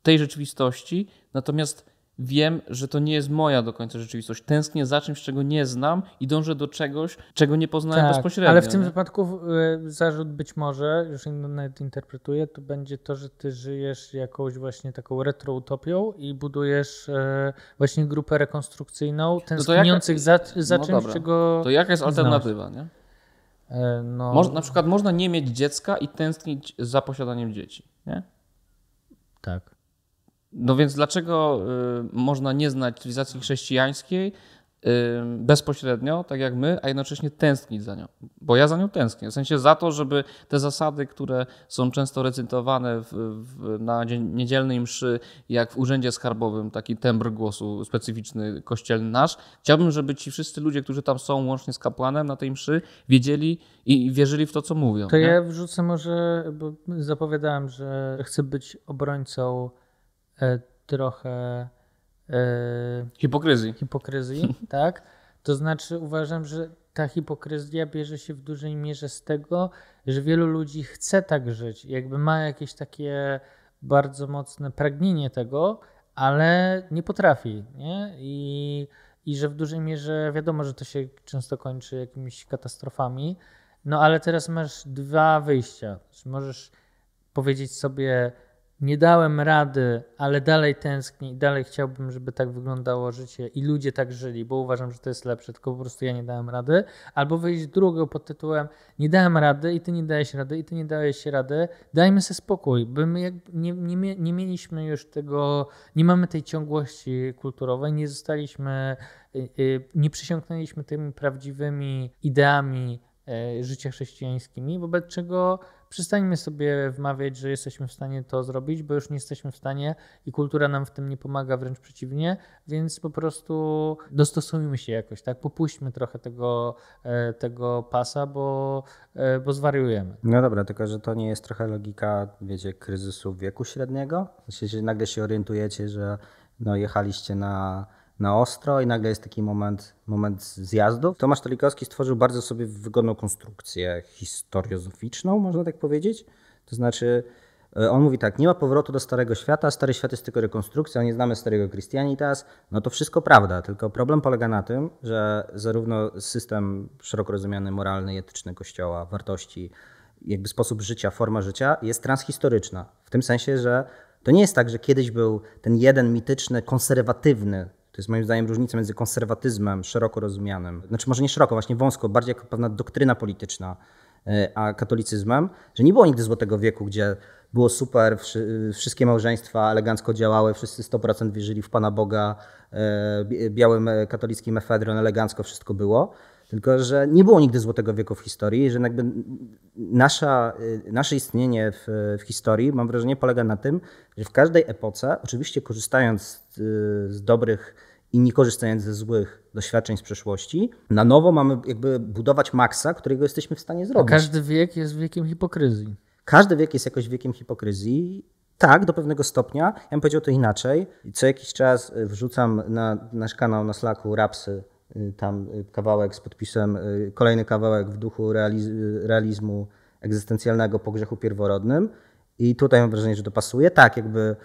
tej rzeczywistości, natomiast wiem, że to nie jest moja do końca rzeczywistość. Tęsknię za czymś, czego nie znam i dążę do czegoś, czego nie poznałem tak, bezpośrednio. Ale w tym nie? wypadku y, zarzut być może, już nawet interpretuję, to będzie to, że ty żyjesz jakąś właśnie taką retroutopią i budujesz e, właśnie grupę rekonstrukcyjną no tęskniących no jaka, za, za no czymś, dobra. czego To jaka jest alternatywa, nie? E, no. Moż, na przykład można nie mieć dziecka i tęsknić za posiadaniem dzieci, nie? Tak. No więc dlaczego y, można nie znać cywilizacji chrześcijańskiej y, bezpośrednio, tak jak my, a jednocześnie tęsknić za nią? Bo ja za nią tęsknię. W sensie za to, żeby te zasady, które są często recytowane w, w, na niedzielnej mszy, jak w urzędzie skarbowym, taki tembr głosu specyficzny kościelny nasz, chciałbym, żeby ci wszyscy ludzie, którzy tam są, łącznie z kapłanem na tej mszy, wiedzieli i wierzyli w to, co mówią. To nie? ja wrzucę może, bo zapowiadałem, że chcę być obrońcą E, trochę e, hipokryzji. Hipokryzji, tak. To znaczy uważam, że ta hipokryzja bierze się w dużej mierze z tego, że wielu ludzi chce tak żyć, jakby ma jakieś takie bardzo mocne pragnienie tego, ale nie potrafi. Nie? I, I że w dużej mierze wiadomo, że to się często kończy jakimiś katastrofami. No ale teraz masz dwa wyjścia. Możesz powiedzieć sobie, nie dałem rady, ale dalej tęsknię i dalej chciałbym, żeby tak wyglądało życie i ludzie tak żyli, bo uważam, że to jest lepsze, tylko po prostu ja nie dałem rady, albo wyjść drugą pod tytułem nie dałem rady i ty nie dajesz rady i ty nie dajesz rady, dajmy sobie spokój, bo my jak nie, nie, nie mieliśmy już tego, nie mamy tej ciągłości kulturowej, nie zostaliśmy, y, y, nie przysiągnęliśmy tymi prawdziwymi ideami E, życia chrześcijańskimi, wobec czego przestańmy sobie wmawiać, że jesteśmy w stanie to zrobić, bo już nie jesteśmy w stanie i kultura nam w tym nie pomaga, wręcz przeciwnie, więc po prostu dostosujmy się jakoś, tak? Popuśćmy trochę tego, e, tego pasa, bo, e, bo zwariujemy. No dobra, tylko że to nie jest trochę logika, wiecie, kryzysu wieku średniego? Znaczy, że nagle się orientujecie, że no, jechaliście na na ostro i nagle jest taki moment, moment zjazdu. Tomasz Tolikowski stworzył bardzo sobie wygodną konstrukcję historiozoficzną, można tak powiedzieć. To znaczy, e, on mówi tak, nie ma powrotu do Starego Świata, Stary Świat jest tylko rekonstrukcja, nie znamy Starego Christianitas. No to wszystko prawda, tylko problem polega na tym, że zarówno system szeroko rozumiany, moralny, etyczny Kościoła, wartości, jakby sposób życia, forma życia jest transhistoryczna. W tym sensie, że to nie jest tak, że kiedyś był ten jeden mityczny, konserwatywny to jest moim zdaniem różnica między konserwatyzmem szeroko rozumianym, znaczy może nie szeroko, właśnie wąsko, bardziej jako pewna doktryna polityczna, e, a katolicyzmem, że nie było nigdy złotego wieku, gdzie było super, wszystkie małżeństwa elegancko działały, wszyscy 100% wierzyli w Pana Boga, e, białym e, katolickim efedron, elegancko wszystko było. Tylko, że nie było nigdy złotego wieku w historii, że jakby nasza, y, nasze istnienie w, w, historii, mam wrażenie, polega na tym, że w każdej epoce, oczywiście korzystając z, y, z dobrych i nie korzystając ze złych doświadczeń z przeszłości, na nowo mamy jakby budować maksa, którego jesteśmy w stanie zrobić. Każdy wiek jest wiekiem hipokryzji. Każdy wiek jest jakoś wiekiem hipokryzji tak, do pewnego stopnia. Ja bym powiedział to inaczej. Co jakiś czas y, wrzucam na nasz kanał na Slacku rapsy Y, tam y, kawałek z podpisem, y, kolejny kawałek w duchu realizmu egzystencjalnego po grzechu pierworodnym. I tutaj mam wrażenie, że to pasuje. Tak, jakby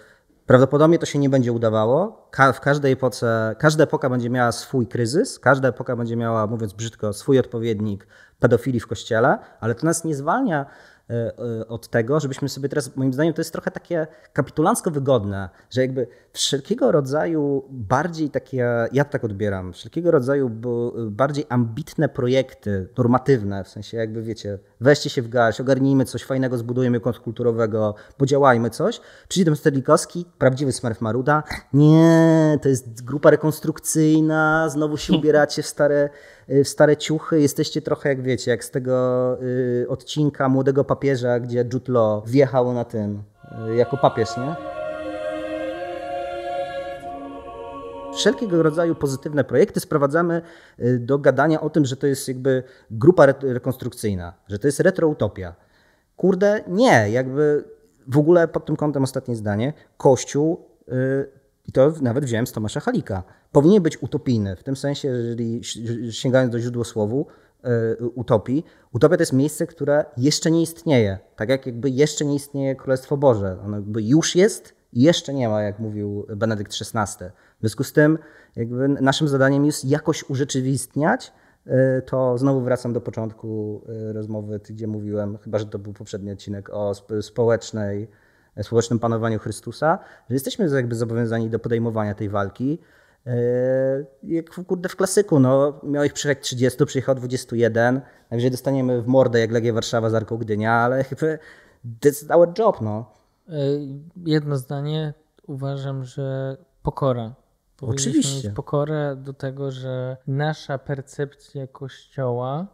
prawdopodobnie to się nie będzie udawało. Ka w każdej epoce, każda epoka będzie miała swój kryzys, każda epoka będzie miała, mówiąc brzydko, swój odpowiednik pedofilii w kościele, ale to nas nie zwalnia E, e, od tego, żebyśmy sobie teraz, moim zdaniem, to jest trochę takie kapitulansko wygodne, że jakby wszelkiego rodzaju bardziej takie, ja tak odbieram, wszelkiego rodzaju e, bardziej ambitne projekty normatywne, w sensie jakby wiecie, weźcie się w garść, ogarnijmy coś fajnego, zbudujemy kąt kulturowego, podziałajmy coś. Przyjdzie tam Sterlikowski, prawdziwy smerf Maruda, nie, to jest grupa rekonstrukcyjna, znowu się ubieracie w stare Y, w stare ciuchy, jesteście trochę jak wiecie, jak z tego y, odcinka Młodego Papieża, gdzie Jude Law wjechał na tym, y, jako papież, nie? wszelkiego rodzaju pozytywne projekty sprowadzamy do gadania o tym, że to jest jakby grupa re rekonstrukcyjna, że to jest retroutopia. Kurde, nie, jakby w ogóle pod tym kątem ostatnie zdanie, Kościół, i to nawet wziąłem z Tomasza Halika, powinien być utopijny, w tym sensie, jeżeli sięgając do słowu e, utopii, utopia to jest miejsce, które jeszcze nie istnieje. Tak jak jakby jeszcze nie istnieje Królestwo Boże. Ono jakby już jest i jeszcze nie ma, jak mówił Benedykt XVI. W związku z tym jakby naszym zadaniem jest jakoś urzeczywistniać e, to znowu wracam do początku e, rozmowy, gdzie mówiłem, chyba że to był poprzedni odcinek o społecznej, społecznym panowaniu Chrystusa, że jesteśmy jakby zobowiązani do podejmowania tej walki, Yy, jak kurde w klasyku, no, miał ich przyjechać 30, przyjechał 21. Najwyżej dostaniemy w mordę jak Legia Warszawa z Arką Gdynia, ale chyba that's our job, no. Yy, jedno zdanie, uważam, że pokora. Oczywiście. pokora pokorę do tego, że nasza percepcja Kościoła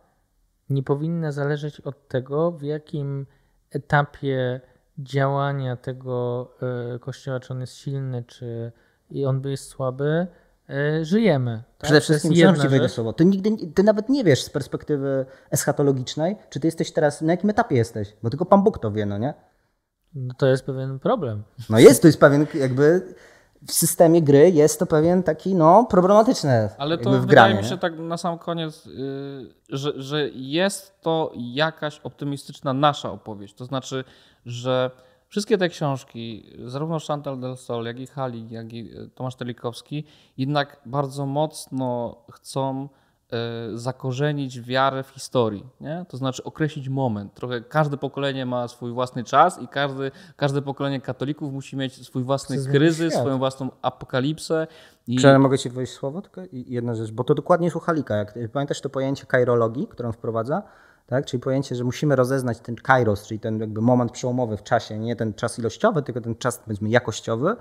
nie powinna zależeć od tego, w jakim etapie działania tego yy, Kościoła, czy on jest silny, czy i on by jest słaby, E, żyjemy. Tak? Przede wszystkim prawdziwego słowa. Ty, nigdy, ty nawet nie wiesz z perspektywy eschatologicznej, czy ty jesteś teraz, na jakim etapie jesteś, bo tylko Pan Bóg to wie, no nie? No to jest pewien problem. No jest, to jest pewien jakby w systemie gry jest to pewien taki no, problematyczny. Ale to w wydaje mi się tak na sam koniec, y, że, że jest to jakaś optymistyczna nasza opowieść. To znaczy, że Wszystkie te książki, zarówno Chantal Del Sol, jak i Halik, jak i e, Tomasz Telikowski, jednak bardzo mocno chcą e, zakorzenić wiarę w historii, nie? to znaczy określić moment. Trochę każde pokolenie ma swój własny czas i każdy, każde pokolenie katolików musi mieć swój własny Chcę kryzys, swoją własną apokalipsę. I... Czy mogę ci wejść słowo? Tylko jedna rzecz, bo to dokładnie jest u Halika. Jak, y, pamiętasz to pojęcie kairologii, którą wprowadza? tak? czyli pojęcie, że musimy rozeznać ten kairos, czyli ten jakby moment przełomowy w czasie, nie ten czas ilościowy, tylko ten czas, powiedzmy, jakościowy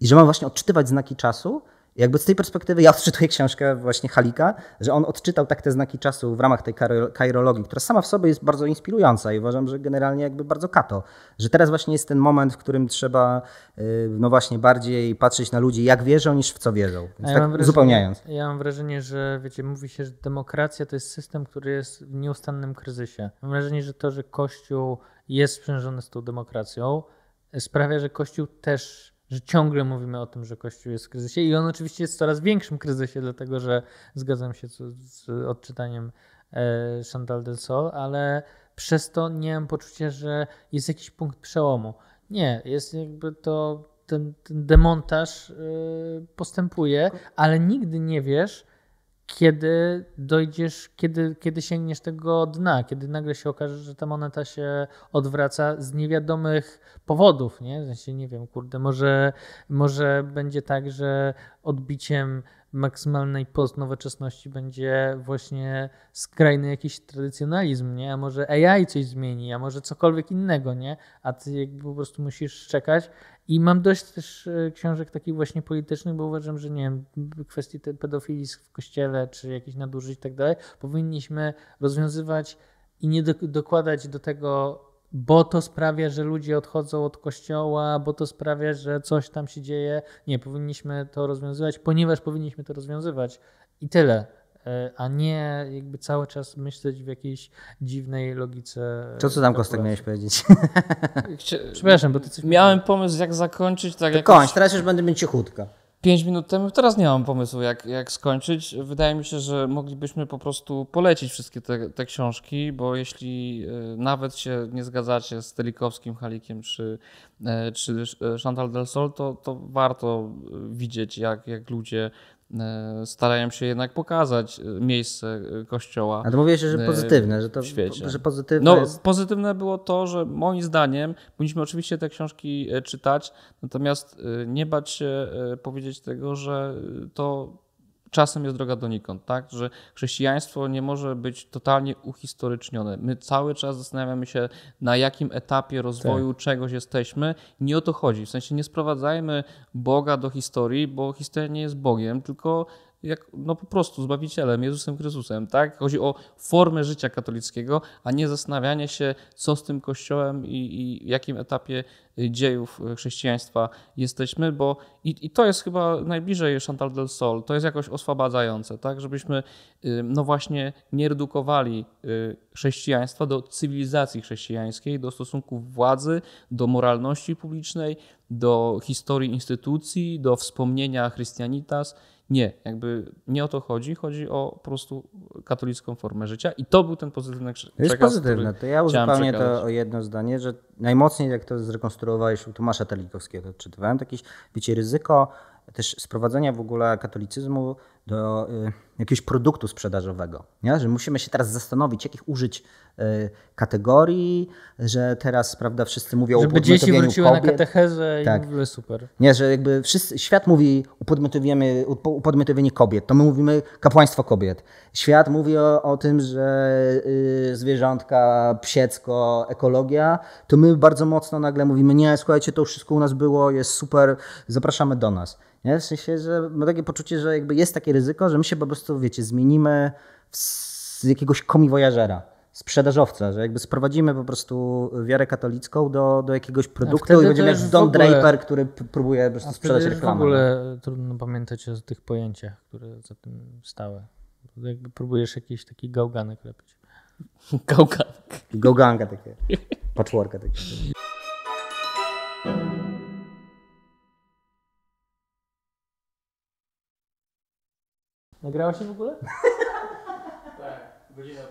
i że mam właśnie odczytywać znaki czasu jakby z tej perspektywy ja odczytuję książkę właśnie Halika, że on odczytał tak te znaki czasu w ramach tej kairologii, która sama w sobie jest bardzo inspirująca i uważam, że generalnie jakby bardzo kato, że teraz właśnie jest ten moment, w którym trzeba y, no właśnie bardziej patrzeć na ludzi jak wierzą niż w co wierzą, Więc ja tak wrażenie, uzupełniając. Ja mam wrażenie, że wiecie, mówi się, że demokracja to jest system, który jest w nieustannym kryzysie. Mam wrażenie, że to, że Kościół jest sprzężony z tą demokracją sprawia, że Kościół też że ciągle mówimy o tym, że Kościół jest w kryzysie i on oczywiście jest w coraz większym kryzysie, dlatego że zgadzam się z, odczytaniem e, Chantal de Sol, ale przez to nie mam poczucia, że jest jakiś punkt przełomu. Nie, jest jakby to, ten, ten demontaż e, postępuje, ale nigdy nie wiesz, kiedy dojdziesz, kiedy, kiedy sięgniesz tego dna, kiedy nagle się okaże, że ta moneta się odwraca z niewiadomych powodów, nie? W sensie, nie wiem, kurde, może, może będzie tak, że odbiciem maksymalnej postnowoczesności będzie właśnie skrajny jakiś tradycjonalizm, nie? A może AI coś zmieni, a może cokolwiek innego, nie? A ty jakby po prostu musisz czekać. I mam dość też e, książek takich właśnie politycznych, bo uważam, że nie wiem, kwestie pedofilii w kościele, czy jakichś nadużyć i tak dalej, powinniśmy rozwiązywać i nie dokładać do tego bo to sprawia, że ludzie odchodzą od kościoła, bo to sprawia, że coś tam się dzieje. Nie, powinniśmy to rozwiązywać, ponieważ powinniśmy to rozwiązywać. I tyle. E, a nie jakby cały czas myśleć w jakiejś dziwnej logice. E, to co tam Kostek miałeś powiedzieć? Przepraszam, bo ty coś... Miałem pomysł, jak zakończyć tak. To jakoś... Kończ, teraz już będę mieć cichutko. 5 minut temu, teraz nie mam pomysłu, jak, jak skończyć. Wydaje mi się, że moglibyśmy po prostu polecić wszystkie te, te książki, bo jeśli e, nawet się nie zgadzacie z Telikowskim, Halikiem czy, e, czy e, Chantal Del Sol, to, to warto widzieć, jak, jak ludzie E, starają się jednak pokazać e, miejsce e, kościoła. A to mówisz, że pozytywne, że to w świecie. Że pozytywne no, jest... pozytywne było to, że moim zdaniem powinniśmy oczywiście te książki czytać, natomiast nie bać się powiedzieć tego, że to czasem jest droga donikąd, tak? Że chrześcijaństwo nie może być totalnie uhistorycznione. My cały czas zastanawiamy się, na jakim etapie rozwoju tak. czegoś jesteśmy. Nie o to chodzi. W sensie nie sprowadzajmy Boga do historii, bo historia nie jest Bogiem, tylko jak, no po prostu Zbawicielem, Jezusem Chrystusem. Tak? Chodzi o formę życia katolickiego, a nie zastanawianie się, co z tym Kościołem i, i jakim etapie y, dziejów y, chrześcijaństwa jesteśmy, bo i, i to jest chyba najbliżej Chantal del Sol, to jest jakoś oswabadzające, tak? żebyśmy y, no właśnie nie redukowali chrześcijaństwa do cywilizacji chrześcijańskiej, do stosunków władzy, do moralności publicznej, do historii instytucji, do wspomnienia Christianitas, nie, jakby nie o to chodzi, chodzi o po prostu katolicką formę życia i to był ten pozytywny przekaz. To jest pozytywne, to ja uzupełnię to o jedno zdanie, że najmocniej jak to zrekonstruowałeś u Tomasza Talikowskiego, to czytywałem, to jakieś, wiecie, ryzyko też sprowadzenia w ogóle katolicyzmu do y, jakiegoś produktu sprzedażowego. Nie? Że musimy się teraz zastanowić, jakich użyć y, kategorii, że teraz prawda, wszyscy mówią Żeby o dzieci wróciły kobiet. na katechezę tak. i w ogóle super. Nie, że jakby wszyscy, świat mówi upodmiotowienie, upodmiotowienie kobiet, to my mówimy kapłaństwo kobiet. Świat mówi o, o tym, że y, zwierzątka, psiecko, ekologia, to my bardzo mocno nagle mówimy, nie, słuchajcie, to już wszystko u nas było, jest super, zapraszamy do nas. Nie? W sensie, że mam takie poczucie, że jakby jest takie ryzyko, że my się po prostu, wiecie, zmienimy z jakiegoś komiwojażera, sprzedażowca, że jakby sprowadzimy po prostu wiarę katolicką do, do jakiegoś produktu i będziemy jak Don Draper, który próbuje po prostu sprzedać reklamę. w ogóle no. trudno pamiętać o tych pojęciach, które za tym stały. Jakby próbujesz jakiś taki gałganek lepić. Gałganek. Gałganka takie. Patchworka takie. nagrałaś się w ogóle? tak, tá, godzinę